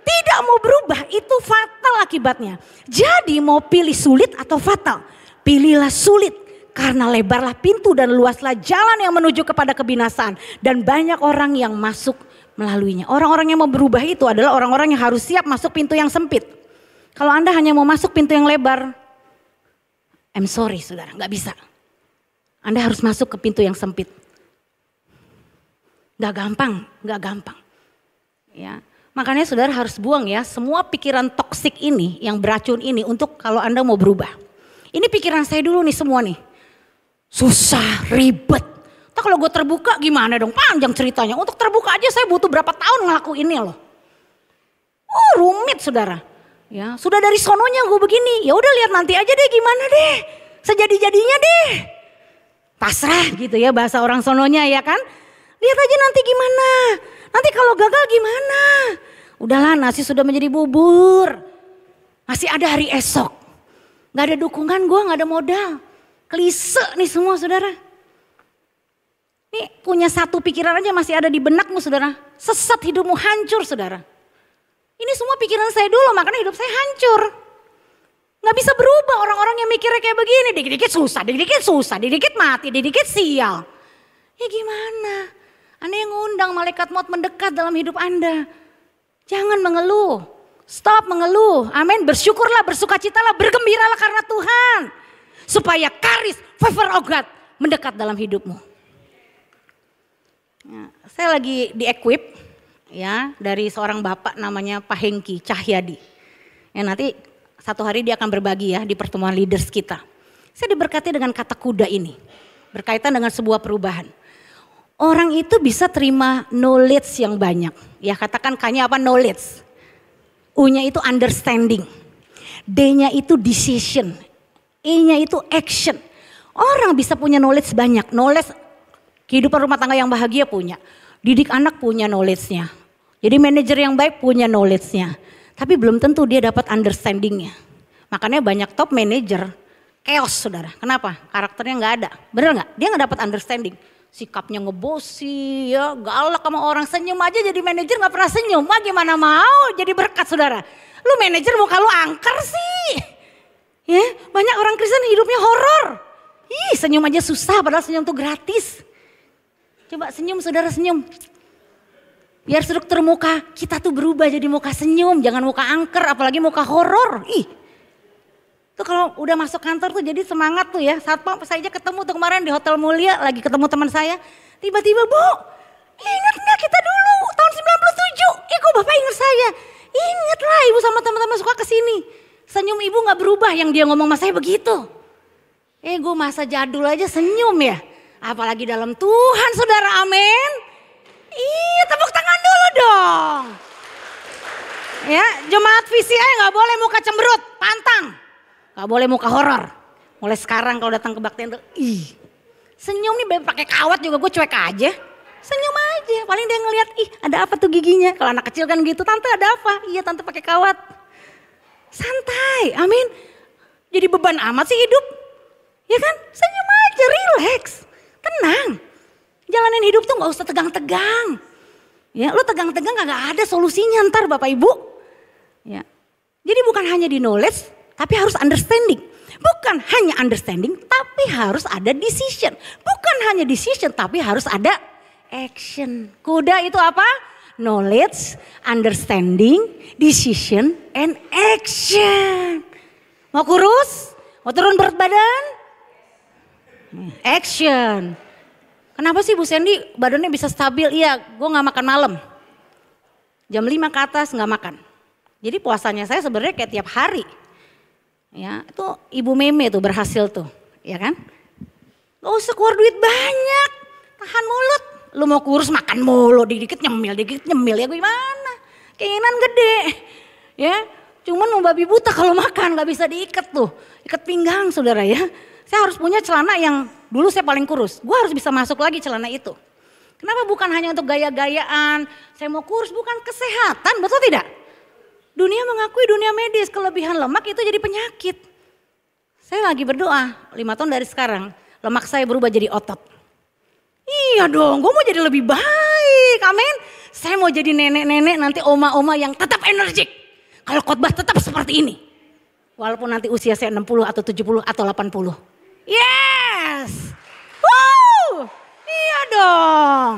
tidak mau berubah itu fatal akibatnya. Jadi mau pilih sulit atau fatal? Pilihlah sulit. Karena lebarlah pintu dan luaslah jalan yang menuju kepada kebinasaan. Dan banyak orang yang masuk melaluinya. Orang-orang yang mau berubah itu adalah orang-orang yang harus siap masuk pintu yang sempit. Kalau Anda hanya mau masuk pintu yang lebar, I'm sorry saudara, nggak bisa. Anda harus masuk ke pintu yang sempit. Gak gampang, gak gampang. Ya. Makanya saudara harus buang ya semua pikiran toksik ini yang beracun ini untuk kalau Anda mau berubah. Ini pikiran saya dulu nih semua nih. Susah, ribet. Tak kalau gue terbuka gimana dong panjang ceritanya. Untuk terbuka aja saya butuh berapa tahun ngelakuin ini loh. Oh rumit saudara. Ya, sudah dari sononya gue begini. Ya udah lihat nanti aja deh gimana deh. Sejadi-jadinya deh. Pasrah gitu ya bahasa orang sononya ya kan. Lihat aja nanti gimana. Nanti kalau gagal gimana? Udahlah nasi sudah menjadi bubur. Masih ada hari esok. Gak ada dukungan gue, gak ada modal. Kelise nih semua saudara. Ini punya satu pikiran aja masih ada di benakmu saudara. Sesat hidupmu hancur saudara. Ini semua pikiran saya dulu makanya hidup saya hancur. Gak bisa berubah orang-orang yang mikirnya kayak begini. Dikit-dikit susah, dikit-dikit susah, dikit-dikit mati, dikit-dikit sial. Ya gimana? Anda yang ngundang malaikat maut mendekat dalam hidup Anda. Jangan mengeluh. Stop mengeluh. Amin. Bersyukurlah, bersukacitalah, bergembiralah karena Tuhan. Supaya karis, favor of God mendekat dalam hidupmu. Ya, saya lagi di equip ya dari seorang bapak namanya Pak Hengki Cahyadi. Ya nanti satu hari dia akan berbagi ya di pertemuan leaders kita. Saya diberkati dengan kata kuda ini berkaitan dengan sebuah perubahan. Orang itu bisa terima knowledge yang banyak. Ya katakan kanya apa knowledge. U-nya itu understanding. D-nya itu decision. E-nya itu action. Orang bisa punya knowledge banyak. Knowledge kehidupan rumah tangga yang bahagia punya. Didik anak punya knowledge-nya. Jadi manajer yang baik punya knowledge-nya. Tapi belum tentu dia dapat understanding-nya. Makanya banyak top manager chaos saudara. Kenapa? Karakternya nggak ada. Benar nggak? Dia nggak dapat understanding sikapnya ngebosi, ya galak sama orang senyum aja jadi manajer nggak pernah senyum, mah gimana mau jadi berkat saudara? Lu manajer muka lu angker sih, ya banyak orang Kristen hidupnya horor. Ih senyum aja susah, padahal senyum tuh gratis. Coba senyum saudara senyum. Biar struktur muka kita tuh berubah jadi muka senyum, jangan muka angker, apalagi muka horor. Ih Tuh kalau udah masuk kantor tuh jadi semangat tuh ya. saat Satpam saya aja ketemu tuh kemarin di Hotel Mulia lagi ketemu teman saya. Tiba-tiba bu, ingat nggak kita dulu tahun 97? ya kok bapak ingat saya? Ingat lah ibu sama teman-teman suka kesini. Senyum ibu nggak berubah yang dia ngomong sama saya begitu. Eh gue masa jadul aja senyum ya. Apalagi dalam Tuhan saudara amin. Iya tepuk tangan dulu dong. Ya, jemaat VCI nggak boleh muka cemberut, pantang. Gak boleh muka horor. Mulai sekarang kalau datang ke baktian tuh, ih. Senyum nih pakai kawat juga gue cuek aja. Senyum aja, paling dia ngelihat, ih ada apa tuh giginya. Kalau anak kecil kan gitu, tante ada apa? Iya tante pakai kawat. Santai, amin. Jadi beban amat sih hidup. Ya kan, senyum aja, relax, tenang. Jalanin hidup tuh gak usah tegang-tegang. Ya, lo tegang-tegang gak ada solusinya ntar Bapak Ibu. Ya. Jadi bukan hanya di knowledge, tapi harus understanding. Bukan hanya understanding, tapi harus ada decision. Bukan hanya decision, tapi harus ada action. Kuda itu apa? Knowledge, understanding, decision, and action. Mau kurus? Mau turun berat badan? Action. Kenapa sih Bu Sandy badannya bisa stabil? Iya, gue gak makan malam. Jam 5 ke atas gak makan. Jadi puasanya saya sebenarnya kayak tiap hari. Ya, itu Ibu Meme tuh berhasil tuh, ya kan? Gak usah keluar duit banyak, tahan mulut. Lu mau kurus makan mulu, dikit nyemil, dikit nyemil ya gimana? Keinginan gede, ya. Cuman mau babi buta kalau makan gak bisa diikat tuh, ikat pinggang saudara ya. Saya harus punya celana yang dulu saya paling kurus, gue harus bisa masuk lagi celana itu. Kenapa bukan hanya untuk gaya-gayaan, saya mau kurus bukan kesehatan, betul tidak? Dunia mengakui dunia medis, kelebihan lemak itu jadi penyakit. Saya lagi berdoa, lima tahun dari sekarang, lemak saya berubah jadi otot. Iya dong, gue mau jadi lebih baik, amin. Saya mau jadi nenek-nenek nanti oma-oma yang tetap energik. Kalau khotbah tetap seperti ini. Walaupun nanti usia saya 60 atau 70 atau 80. Yes! Woo! Iya dong.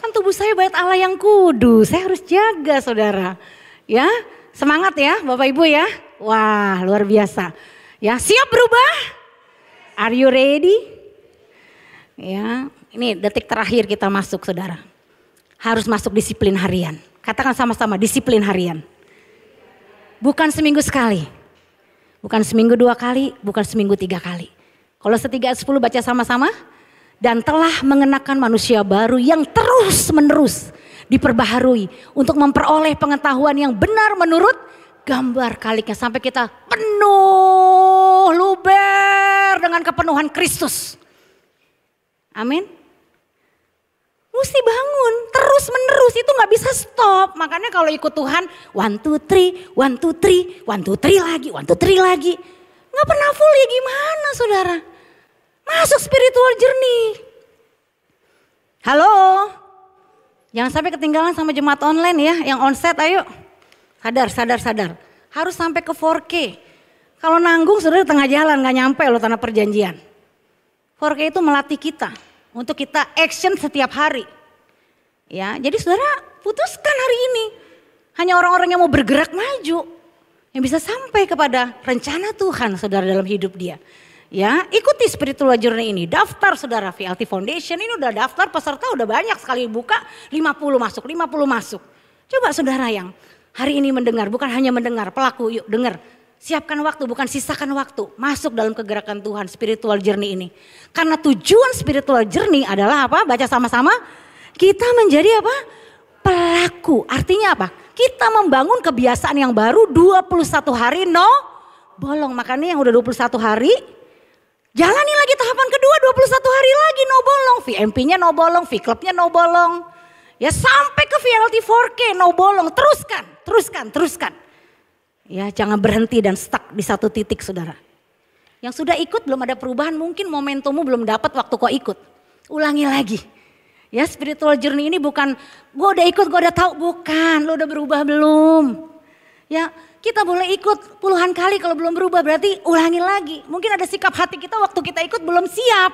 Kan tubuh saya bayat Allah yang kudus, saya harus jaga saudara. Ya, semangat ya Bapak Ibu ya. Wah, luar biasa. Ya, siap berubah? Are you ready? Ya, ini detik terakhir kita masuk Saudara. Harus masuk disiplin harian. Katakan sama-sama disiplin harian. Bukan seminggu sekali. Bukan seminggu dua kali, bukan seminggu tiga kali. Kalau setiga sepuluh baca sama-sama. Dan telah mengenakan manusia baru yang terus menerus diperbaharui untuk memperoleh pengetahuan yang benar menurut gambar kaliknya sampai kita penuh luber dengan kepenuhan Kristus. Amin. Mesti bangun terus menerus itu nggak bisa stop. Makanya kalau ikut Tuhan one two three, one two three, one two three lagi, one two three lagi. Nggak pernah full ya gimana saudara? Masuk spiritual journey. Halo. Jangan sampai ketinggalan sama jemaat online ya, yang onset ayo. Sadar, sadar, sadar. Harus sampai ke 4K. Kalau nanggung saudara tengah jalan nggak nyampe loh tanah perjanjian. 4K itu melatih kita untuk kita action setiap hari. Ya, jadi saudara putuskan hari ini. Hanya orang-orang yang mau bergerak maju yang bisa sampai kepada rencana Tuhan saudara dalam hidup dia. Ya, ikuti spiritual journey ini. Daftar Saudara VLT Foundation ini udah daftar peserta udah banyak sekali buka 50 masuk, 50 masuk. Coba Saudara yang hari ini mendengar, bukan hanya mendengar, pelaku yuk dengar. Siapkan waktu, bukan sisakan waktu. Masuk dalam kegerakan Tuhan, spiritual journey ini. Karena tujuan spiritual journey adalah apa? Baca sama-sama. Kita menjadi apa? Pelaku. Artinya apa? Kita membangun kebiasaan yang baru 21 hari no bolong. Makanya yang udah 21 hari Jalani lagi tahapan kedua 21 hari lagi no bolong. VMP-nya no bolong, V-Club-nya no bolong. Ya sampai ke VLT 4K no bolong. Teruskan, teruskan, teruskan. Ya jangan berhenti dan stuck di satu titik saudara. Yang sudah ikut belum ada perubahan mungkin momentummu belum dapat waktu kau ikut. Ulangi lagi. Ya spiritual journey ini bukan gue udah ikut gue udah tahu bukan lo udah berubah belum. Ya, kita boleh ikut puluhan kali kalau belum berubah berarti ulangi lagi. Mungkin ada sikap hati kita waktu kita ikut belum siap.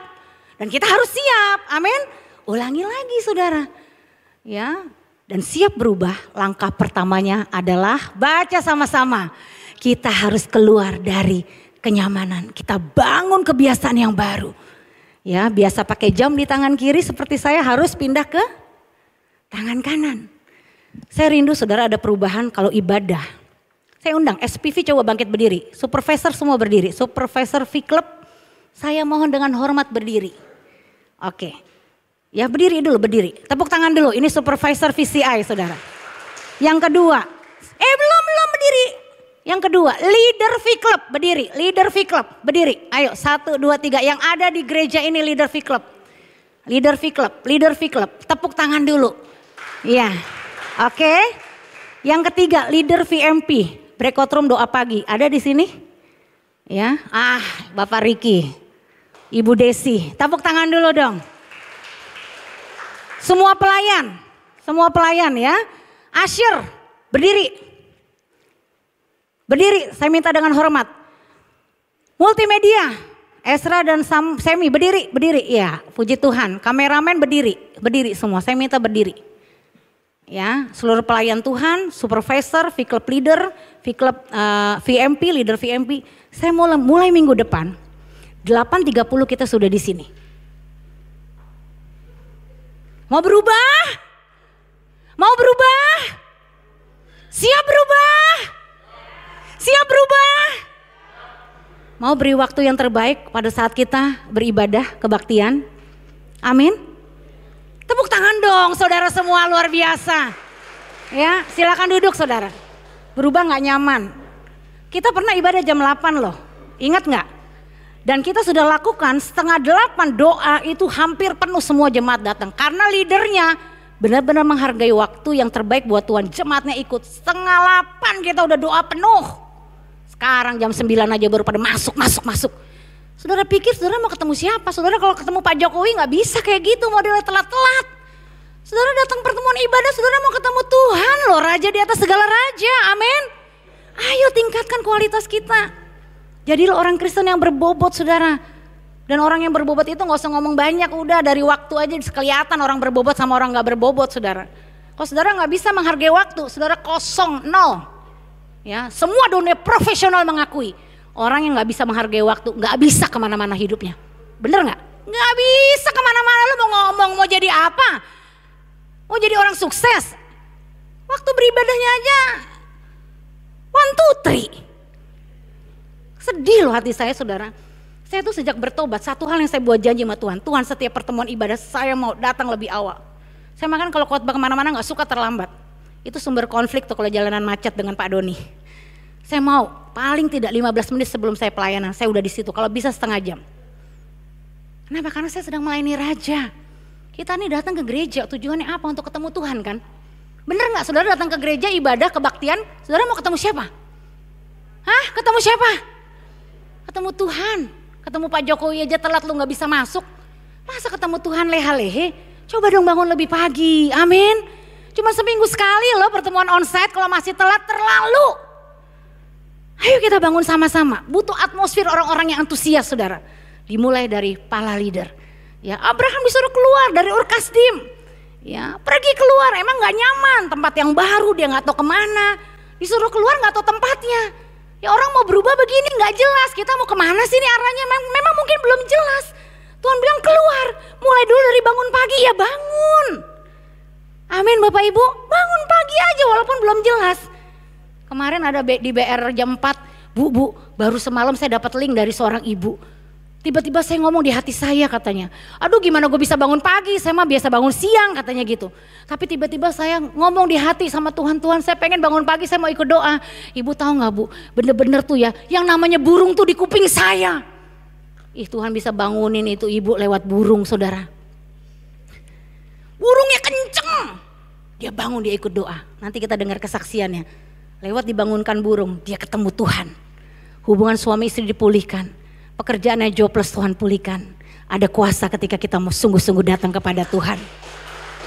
Dan kita harus siap. Amin. Ulangi lagi Saudara. Ya, dan siap berubah, langkah pertamanya adalah baca sama-sama. Kita harus keluar dari kenyamanan. Kita bangun kebiasaan yang baru. Ya, biasa pakai jam di tangan kiri seperti saya harus pindah ke tangan kanan. Saya rindu saudara ada perubahan kalau ibadah saya undang SPV coba bangkit berdiri, supervisor semua berdiri, supervisor V Club saya mohon dengan hormat berdiri. Oke. Ya berdiri dulu, berdiri. Tepuk tangan dulu, ini supervisor VCI saudara. Yang kedua, eh belum, belum berdiri. Yang kedua, leader V Club berdiri, leader V Club berdiri. Ayo, satu, dua, tiga. Yang ada di gereja ini leader V Club. Leader V Club, leader V Club. Tepuk tangan dulu. Iya, oke. Okay. Yang ketiga, leader VMP breakout room doa pagi. Ada di sini? Ya. Ah, Bapak Riki. Ibu Desi. Tepuk tangan dulu dong. Semua pelayan. Semua pelayan ya. Asyir, berdiri. Berdiri, saya minta dengan hormat. Multimedia, Esra dan Sam, Semi berdiri, berdiri. Ya, puji Tuhan. Kameramen berdiri, berdiri semua. Saya minta berdiri ya seluruh pelayan Tuhan, supervisor, club leader, club uh, eh, VMP, leader VMP. Saya mulai, mulai minggu depan 8.30 kita sudah di sini. Mau berubah? Mau berubah? Siap berubah? Siap berubah? Mau beri waktu yang terbaik pada saat kita beribadah kebaktian? Amin dong saudara semua luar biasa. Ya, silakan duduk saudara. Berubah nggak nyaman. Kita pernah ibadah jam 8 loh. Ingat nggak? Dan kita sudah lakukan setengah delapan doa itu hampir penuh semua jemaat datang. Karena leadernya benar-benar menghargai waktu yang terbaik buat Tuhan. Jemaatnya ikut setengah delapan kita udah doa penuh. Sekarang jam 9 aja baru pada masuk, masuk, masuk. Saudara pikir saudara mau ketemu siapa? Saudara kalau ketemu Pak Jokowi nggak bisa kayak gitu modelnya telat-telat. Saudara datang pertemuan ibadah, saudara mau ketemu Tuhan loh, Raja di atas segala Raja, amin. Ayo tingkatkan kualitas kita. Jadilah orang Kristen yang berbobot saudara. Dan orang yang berbobot itu nggak usah ngomong banyak, udah dari waktu aja kelihatan orang berbobot sama orang nggak berbobot saudara. Kalau saudara nggak bisa menghargai waktu, saudara kosong, nol. Ya, semua dunia profesional mengakui orang yang nggak bisa menghargai waktu, nggak bisa kemana-mana hidupnya. Bener nggak? Nggak bisa kemana-mana lu mau ngomong mau jadi apa? Mau jadi orang sukses? Waktu beribadahnya aja one two three. Sedih loh hati saya saudara. Saya tuh sejak bertobat satu hal yang saya buat janji sama Tuhan. Tuhan setiap pertemuan ibadah saya mau datang lebih awal. Saya makan kalau khotbah kemana-mana nggak suka terlambat. Itu sumber konflik tuh kalau jalanan macet dengan Pak Doni. Saya mau paling tidak 15 menit sebelum saya pelayanan, saya udah di situ. Kalau bisa setengah jam. Kenapa? Karena saya sedang melayani raja. Kita nih datang ke gereja tujuannya apa? Untuk ketemu Tuhan kan? Bener nggak saudara datang ke gereja ibadah kebaktian, saudara mau ketemu siapa? Hah? Ketemu siapa? Ketemu Tuhan. Ketemu Pak Jokowi aja telat lu nggak bisa masuk. Masa ketemu Tuhan leha-lehe? Coba dong bangun lebih pagi, amin. Cuma seminggu sekali loh pertemuan onsite kalau masih telat terlalu. Ayo kita bangun sama-sama. Butuh atmosfer orang-orang yang antusias saudara. Dimulai dari pala leader. Ya, Abraham disuruh keluar dari Ur Ya, pergi keluar, emang nggak nyaman, tempat yang baru dia nggak tahu kemana. Disuruh keluar nggak tahu tempatnya. Ya orang mau berubah begini nggak jelas, kita mau kemana sih ini arahnya, memang, memang mungkin belum jelas. Tuhan bilang keluar, mulai dulu dari bangun pagi ya bangun. Amin Bapak Ibu, bangun pagi aja walaupun belum jelas. Kemarin ada di BR jam 4, Bu, bu, baru semalam saya dapat link dari seorang ibu. Tiba-tiba saya ngomong di hati saya katanya, aduh gimana gue bisa bangun pagi, saya mah biasa bangun siang katanya gitu. Tapi tiba-tiba saya ngomong di hati sama Tuhan, Tuhan saya pengen bangun pagi, saya mau ikut doa. Ibu tahu gak bu, bener-bener tuh ya, yang namanya burung tuh di kuping saya. Ih Tuhan bisa bangunin itu ibu lewat burung saudara. Burungnya kenceng, dia bangun dia ikut doa. Nanti kita dengar kesaksiannya. Lewat dibangunkan burung, dia ketemu Tuhan. Hubungan suami istri dipulihkan Pekerjaannya jobless Tuhan pulihkan. Ada kuasa ketika kita mau sungguh-sungguh datang kepada Tuhan.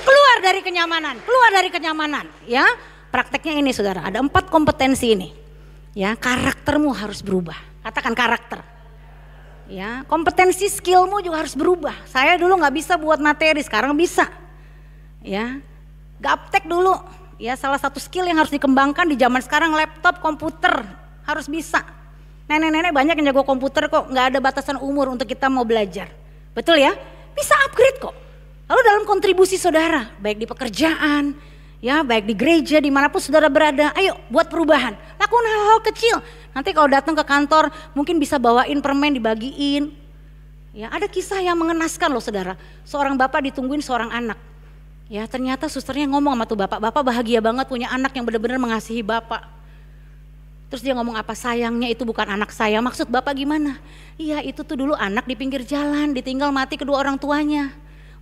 Keluar dari kenyamanan, keluar dari kenyamanan, ya. Prakteknya ini saudara, ada empat kompetensi ini. Ya, karaktermu harus berubah. Katakan karakter. Ya, kompetensi skillmu juga harus berubah. Saya dulu nggak bisa buat materi, sekarang bisa. Ya, gaptek dulu. Ya, salah satu skill yang harus dikembangkan di zaman sekarang laptop, komputer harus bisa Nenek-nenek banyak yang jago komputer kok, nggak ada batasan umur untuk kita mau belajar. Betul ya? Bisa upgrade kok. Lalu dalam kontribusi saudara, baik di pekerjaan, ya baik di gereja, dimanapun saudara berada, ayo buat perubahan. Lakukan hal-hal kecil. Nanti kalau datang ke kantor, mungkin bisa bawain permen dibagiin. Ya, ada kisah yang mengenaskan loh saudara. Seorang bapak ditungguin seorang anak. Ya, ternyata susternya ngomong sama tuh bapak, bapak bahagia banget punya anak yang benar-benar mengasihi bapak. Terus dia ngomong apa sayangnya itu bukan anak saya. Maksud Bapak gimana? Iya itu tuh dulu anak di pinggir jalan ditinggal mati kedua orang tuanya.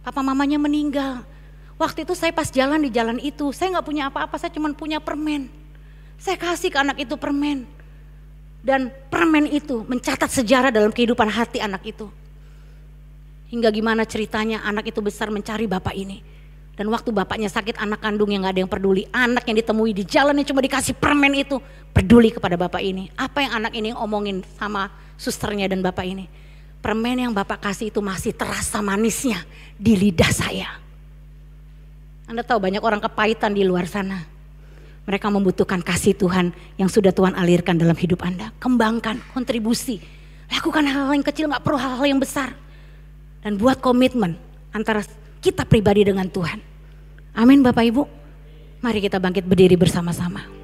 Papa mamanya meninggal. Waktu itu saya pas jalan di jalan itu, saya nggak punya apa-apa, saya cuma punya permen. Saya kasih ke anak itu permen. Dan permen itu mencatat sejarah dalam kehidupan hati anak itu. Hingga gimana ceritanya anak itu besar mencari bapak ini. Dan waktu bapaknya sakit anak kandung yang gak ada yang peduli. Anak yang ditemui di jalan yang cuma dikasih permen itu. Peduli kepada bapak ini. Apa yang anak ini omongin sama susternya dan bapak ini. Permen yang bapak kasih itu masih terasa manisnya di lidah saya. Anda tahu banyak orang kepahitan di luar sana. Mereka membutuhkan kasih Tuhan yang sudah Tuhan alirkan dalam hidup Anda. Kembangkan kontribusi. Lakukan hal-hal yang kecil, nggak perlu hal-hal yang besar. Dan buat komitmen antara kita pribadi dengan Tuhan Amin Bapak Ibu. Mari kita bangkit berdiri bersama-sama.